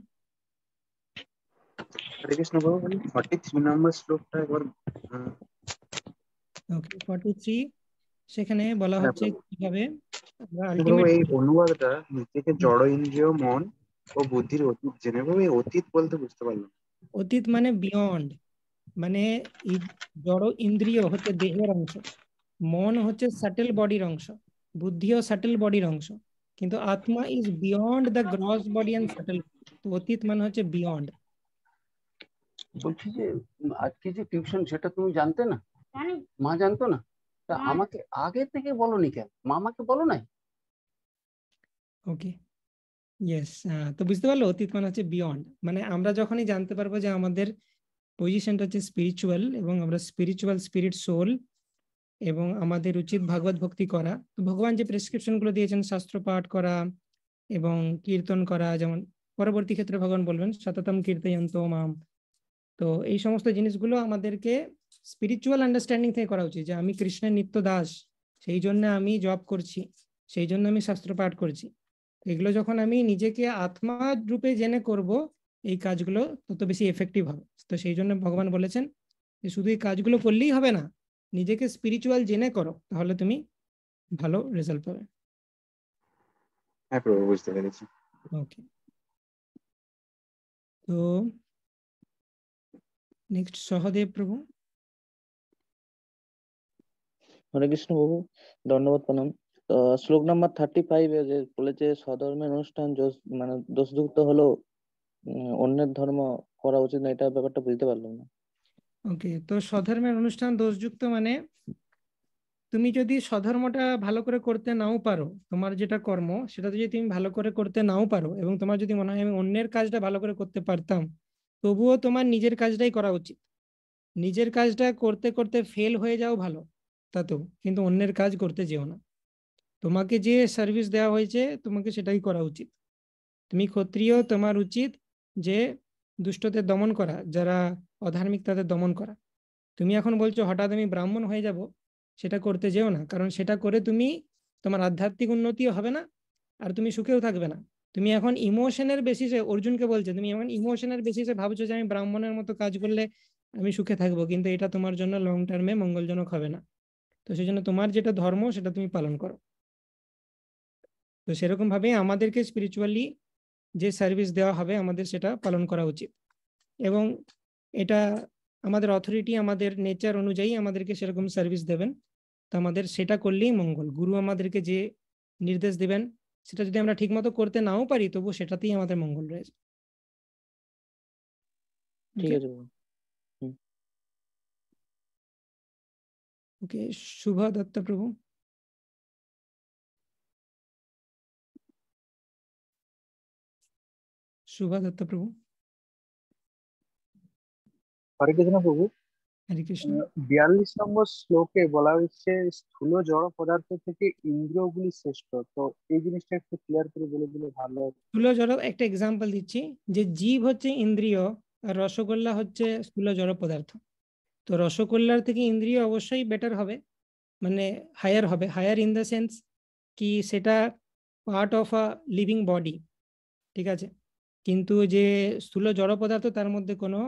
23 নম্বর স্লোকটা ওর ओके 43 সেখানে বলা হচ্ছে কিভাবে আমরা এই অনুগত থেকে জড় ইন্দ্রিয় মন ও বুদ্ধির অতীত জেনেভাবে অতীত বলতে বুঝতে পারলাম অতীত মানে বিয়ন্ড মানে এই জড় ইন্দ্রিয় হচ্ছে দেহের অংশ মন হচ্ছে স্যাটল বডির অংশ বুদ্ধিও স্যাটল বডির অংশ কিন্তু আত্মা is beyond the gross body and subtle তো অতীত মানে হচ্ছে বিয়ন্ড বলছি যে আজকে যে টিউশন সেটা তুমি জানতে না মা জানতো না তা আমাকে আগে থেকে বলনি কেন মা আমাকে বলো নাই ওকে ইয়েস তো বুঝতে পারলো অতীত মানে হচ্ছে বিয়ন্ড মানে আমরা যখনই জানতে পারবো যে আমাদের পজিশনটা হচ্ছে স্পিরিচুয়াল এবং আমরা স্পিরিচুয়াল স্পিরিট সোল এবং আমাদের উচিত ভাগবত ভক্তি করা তো ভগবান যে প্রেসক্রিপশনগুলো দিয়েছেন শাস্ত্র পাঠ করা এবং কীর্তন করা যেমন পরবর্তী ক্ষেত্রে ভগবান বলবেন সততম কীর্তয়ন্ত মাম তো এই সমস্ত জিনিসগুলো আমাদেরকে স্পিরিচুয়াল আন্ডারস্ট্যান্ডিং থেকে করা উচিত যে আমি কৃষ্ণের নিত্য দাস সেই জন্য আমি জব করছি সেই জন্য আমি শাস্ত্র পাঠ করছি এগুলো যখন আমি নিজেকে আত্মা রূপে জেনে করব এই কাজগুলো তত বেশি এফেক্টিভ হবে তো সেই জন্য ভগবান বলেছেন যে শুধু এই কাজগুলো করলেই হবে না নিজেকে স্পিরিচুয়াল জেনে করো তাহলে তুমি ভালো রেজাল্ট পাবে হ্যাঁ প্রভু বুঝতে পেরেছি ওকে তো নেক্সট সহদেব প্রভু হরে কৃষ্ণ প্রভু ধন্যবাদ প্রণাম শ্লোক নাম্বার থার্টি ফাইভ যে বলেছে স্বধর্মের অনুষ্ঠান মানে দোষযুক্ত হলো অন্যের ধর্ম করা উচিত না এটা ব্যাপারটা বুঝতে পারলাম না ওকে তো স্বধর্মের অনুষ্ঠান দোষযুক্ত মানে তুমি যদি স্বধর্মটা ভালো করে করতে নাও পারো তোমার যেটা কর্ম সেটা যদি তুমি ভালো করে করতে নাও পারো এবং তোমার যদি মনে হয় আমি অন্যের কাজটা ভালো করে করতে পারতাম তবুও তোমার নিজের কাজটাই করা উচিত নিজের কাজটা করতে করতে ফেল হয়ে যাও ভালো তাতেও কিন্তু অন্যের কাজ করতে যেও না তোমাকে যে সার্ভিস দেওয়া হয়েছে তোমাকে সেটাই করা উচিত তুমি ক্ষত্রিয় তোমার উচিত যে দুষ্টদের দমন করা যারা অধার্মিক তাদের দমন করা তুমি এখন বলছো হঠাৎ আমি ব্রাহ্মণ হয়ে যাব সেটা করতে যেও না কারণ সেটা করে তুমি তোমার আধ্যাত্মিক উন্নতিও হবে না আর তুমি সুখেও থাকবে না তুমি এখন ইমোশনের বেসিসে অর্জুনকে বলছে তুমি এখন ইমোশনের বেসিসে ভাবছো যে আমি ব্রাহ্মণের মতো কাজ করলে আমি সুখে থাকবো কিন্তু এটা তোমার জন্য লং টার্মে মঙ্গলজনক হবে না তো সেই জন্য তোমার যেটা ধর্ম সেটা তুমি পালন করো তো সেরকম ভাবে আমাদেরকে স্পিরিচুয়ালি যে সার্ভিস দেওয়া হবে আমাদের সেটা পালন করা উচিত এবং এটা আমাদের অথরিটি আমাদের নেচার অনুযায়ী আমাদেরকে সেরকম সার্ভিস দেবেন তো আমাদের সেটা করলেই মঙ্গল গুরু আমাদেরকে যে নির্দেশ দেবেন সেটা যদি আমরা ঠিকমতো করতে নাও পারি তবু সেটাতেই আমাদের মঙ্গল রয়েছে ওকে শুভা দত্ত প্রভু শুভা দত্ত প্রভু হরে কৃষ্ণ প্রভু বিয়াল্লিশ নম্বর শ্লোকে বলা হয়েছে স্থূল জড় পদার্থ থেকে ইন্দ্রিয়গুলি শ্রেষ্ঠ তো এই জিনিসটা একটু ক্লিয়ার করে বলে দিলে ভালো স্থূল জড় একটা এক্সাম্পল দিচ্ছি যে জীব হচ্ছে ইন্দ্রিয় আর রসগোল্লা হচ্ছে স্থূল জড় পদার্থ তো রসগোল্লার থেকে ইন্দ্রিয় অবশ্যই বেটার হবে মানে হায়ার হবে হায়ার ইন দ্য সেন্স কি সেটা part of a living body ঠিক আছে কিন্তু যে স্থূল জড় পদার্থ তার মধ্যে কোনো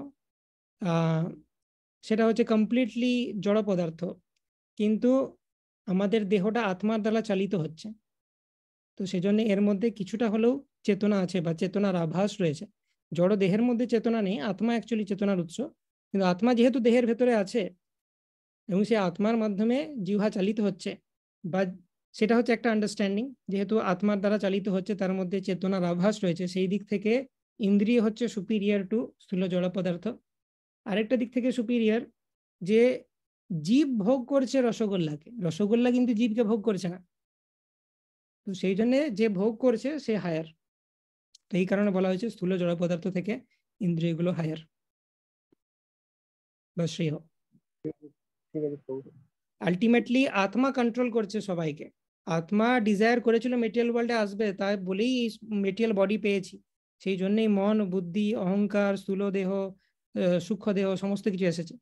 সেটা হচ্ছে কমপ্লিটলি জড় পদার্থ কিন্তু আমাদের দেহটা আত্মার দ্বারা চালিত হচ্ছে তো সেজন্য এর মধ্যে কিছুটা হলেও চেতনা আছে বা চেতনার আভাস রয়েছে জড় দেহের মধ্যে চেতনা নেই আত্মা অ্যাকচুয়ালি চেতনার উৎস কিন্তু আত্মা যেহেতু দেহের ভেতরে আছে এবং সে আত্মার মাধ্যমে জিহা চালিত হচ্ছে বা সেটা হচ্ছে একটা আন্ডারস্ট্যান্ডিং যেহেতু আত্মার দ্বারা চালিত হচ্ছে তার মধ্যে চেতনার আভাস রয়েছে সেই দিক থেকে ইন্দ্রিয় হচ্ছে সুপিরিয়ার টু স্থূল জড় পদার্থ আরেকটা দিক থেকে সুপিরিয়ার যে জীব ভোগ করছে রসগোল্লাকে রসগোল্লা কিন্তু জীবকে ভোগ করছে না তো সেই জন্য যে ভোগ করছে সে হায়ার তো এই কারণে বলা হয়েছে স্থূল জড় পদার্থ থেকে ইন্দ্রিয়গুলো হায়ার বা শ্রেয় আলটিমেটলি আত্মা কন্ট্রোল করছে সবাইকে আত্মা ডিজায়ার করেছিল মেটেরিয়াল ওয়ার্ল্ডে আসবে তাই বলেই মেটেরিয়াল বডি পেয়েছি সেই জন্যই মন বুদ্ধি অহংকার স্থূল দেহ সূক্ষ্ম দেহ সমস্ত কিছু এসেছে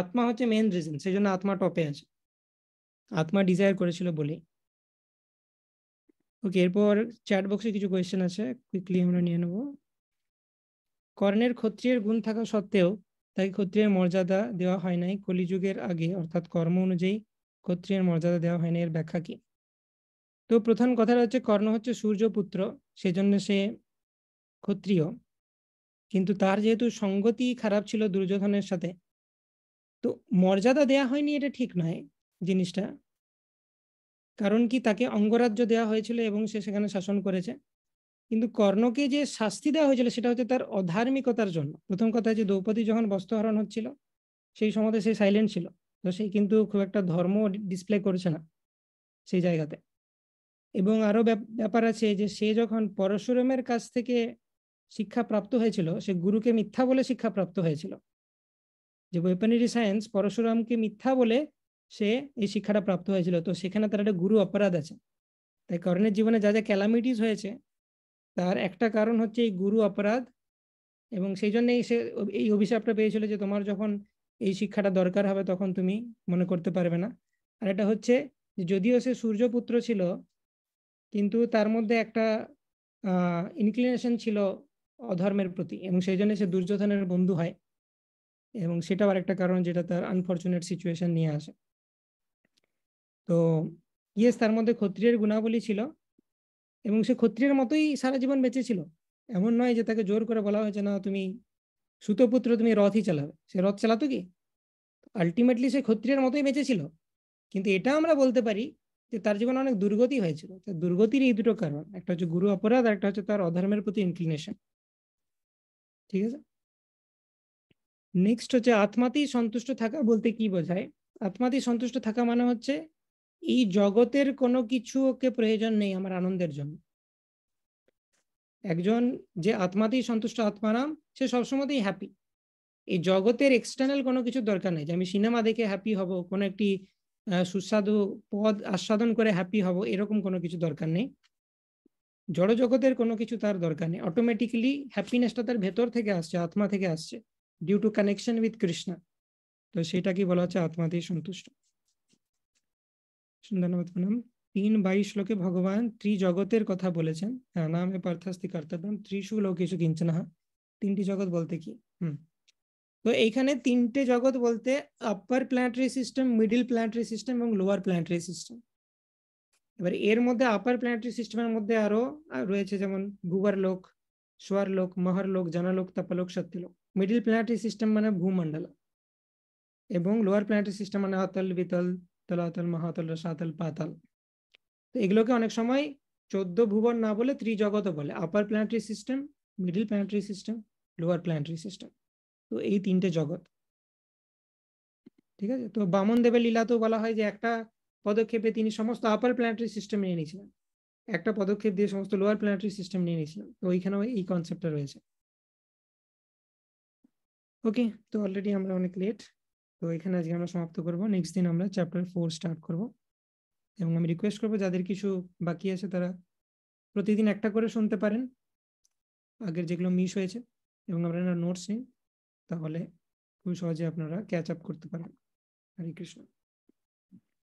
আত্মা হচ্ছে মেন রিজন সেই জন্য আত্মা টপে আছে আত্মা ডিজায়ার করেছিল বলে ওকে এরপর চ্যাট বক্সে কিছু কোয়েশ্চেন আছে কুইকলি আমরা নিয়ে নেব কর্ণের ক্ষত্রিয়ের গুণ থাকা সত্ত্বেও তাকে ক্ষত্রিয়ের মর্যাদা দেওয়া হয় নাই কলিযুগের আগে অর্থাৎ কর্ম অনুযায়ী ক্ষত্রিয়ের মর্যাদা দেওয়া হয় নাই এর ব্যাখ্যা কি তো প্রধান কথাটা হচ্ছে কর্ণ হচ্ছে সূর্যপুত্র সেজন্য সে ক্ষত্রিয় কিন্তু তার যেহেতু সঙ্গতি খারাপ ছিল দুর্যোধনের সাথে তো মর্যাদা দেয়া হয়নি এটা ঠিক নয় জিনিসটা কারণ কি তাকে অঙ্গরাজ্য দেয়া হয়েছিল এবং সে সেখানে শাসন করেছে কিন্তু কর্ণকে যে শাস্তি দেওয়া হয়েছিল সেটা হচ্ছে তার অধার্মিকতার জন্য প্রথম কথা যে দ্রৌপদী যখন বস্ত্রহরণ হচ্ছিল সেই সময় সে সাইলেন্ট ছিল তো সে কিন্তু খুব একটা ধর্ম ডিসপ্লে করছে না সেই জায়গাতে এবং আরও ব্যাপার আছে যে সে যখন পরশুরামের কাছ থেকে শিক্ষা প্রাপ্ত হয়েছিল সে গুরুকে মিথ্যা বলে শিক্ষা প্রাপ্ত হয়েছিল যে ওয়েপনারি সায়েন্স পরশুরামকে মিথ্যা বলে সে এই শিক্ষাটা প্রাপ্ত হয়েছিল তো সেখানে তার একটা গুরু অপরাধ আছে তাই কর্ণের জীবনে যা যা ক্যালামিটিস হয়েছে তার একটা কারণ হচ্ছে এই গুরু অপরাধ এবং সেই জন্যেই সে এই অভিশাপটা পেয়েছিল যে তোমার যখন এই শিক্ষাটা দরকার হবে তখন তুমি মনে করতে পারবে না আর এটা হচ্ছে যদিও সে সূর্যপুত্র ছিল কিন্তু তার মধ্যে একটা ইনক্লিনেশন ছিল অধর্মের প্রতি এবং সেই জন্য সে দুর্যোধনের বন্ধু হয় এবং সেটাও আরেকটা কারণ যেটা তার আনফর্চুনেট সিচুয়েশন নিয়ে আসে তো ইয়েস তার মধ্যে ক্ষত্রিয়ের গুণাবলী ছিল এবং সে ক্ষত্রিয়ের মতোই সারা জীবন বেঁচে ছিল এমন নয় যে তাকে জোর করে বলা হয়েছে না তুমি সুতপুত্র তুমি রথই চালাবে সে রথ চালাতো কি আলটিমেটলি সে ক্ষত্রিয়ের মতোই বেঁচে ছিল কিন্তু এটা আমরা বলতে পারি যে তার জীবনে অনেক দুর্গতি হয়েছিল দুর্গতির এই দুটো কারণ একটা হচ্ছে গুরু অপরাধ আর একটা হচ্ছে তার অধর্মের প্রতি ইনক্লিনেশন ঠিক আছে নেক্সট হচ্ছে আত্মাতেই সন্তুষ্ট থাকা বলতে কি বোঝায় আত্মাতেই সন্তুষ্ট থাকা মানে হচ্ছে এই জগতের কোনো কিছু ওকে প্রয়োজন নেই আমার আনন্দের জন্য একজন যে আত্মাতেই সন্তুষ্ট আত্মারাম সে সবসময়তেই হ্যাপি এই জগতের এক্সটার্নাল কোনো কিছু দরকার নেই যে আমি সিনেমা দেখে হ্যাপি হব কোনো একটি সুস্বাদু পদ আস্বাদন করে হ্যাপি হব এরকম কোনো কিছু দরকার নেই জড়জগতের কোনো কিছু তার দরকার নেই অটোমেটিক্যালি হ্যাপিনেসটা তার ভেতর থেকে আসছে আত্মা থেকে আসছে due to connection with Krishna তো সেটা কি বলা হচ্ছে আত্মাতেই সন্তুষ্ট সুন্দরনাথ প্রণাম তিন বাইশ শ্লোকে ভগবান ত্রিজগতের কথা বলেছেন হ্যাঁ নামে পার্থাস্তি কর্তব্যম ত্রিশু কিনছে না তিনটি জগৎ বলতে কি হুম তো এইখানে তিনটে জগৎ বলতে upper planetary system middle planetary system এবং লোয়ার প্ল্যানেটারি সিস্টেম এবার এর মধ্যে আপার প্ল্যানেটারি সিস্টেমের মধ্যে আরো রয়েছে যেমন ভুবার লোক সোয়ার লোক মহার লোক জানালোক তাপালোক সত্যলোক মিডিল প্ল্যানেটারি সিস্টেম মানে ভূমণ্ডল এবং লোয়ার প্ল্যানেটারি সিস্টেম মানে অতল বিতল তলাতল মহাতল রসাতল পাতাল তো এগুলোকে অনেক সময় চোদ্দ ভুবন না বলে ত্রিজগত বলে upper planetary system middle planetary system lower planetary system তো এই তিনটে জগৎ ঠিক আছে তো বামন দেবের লীলাতেও বলা হয় যে একটা পদক্ষেপে তিনি সমস্ত আপার প্ল্যানেটারি সিস্টেম নিয়ে নিয়েছিলেন একটা পদক্ষেপ দিয়ে সমস্ত লোয়ার প্ল্যানেটারি সিস্টেম নিয়ে নিয়েছিলেন তো ওইখানেও এই কনসেপ্টটা রয়েছে ওকে তো অলরেডি আমরা অনেক লেট তো এখানে আজকে আমরা সমাপ্ত করব নেক্সট দিন আমরা চ্যাপ্টার ফোর স্টার্ট করব এবং আমি রিকোয়েস্ট করব যাদের কিছু বাকি আছে তারা প্রতিদিন একটা করে শুনতে পারেন আগের যেগুলো মিস হয়েছে এবং আপনারা নোটস নিন তাহলে খুব সহজে আপনারা ক্যাচ আপ করতে পারেন হরে কৃষ্ণ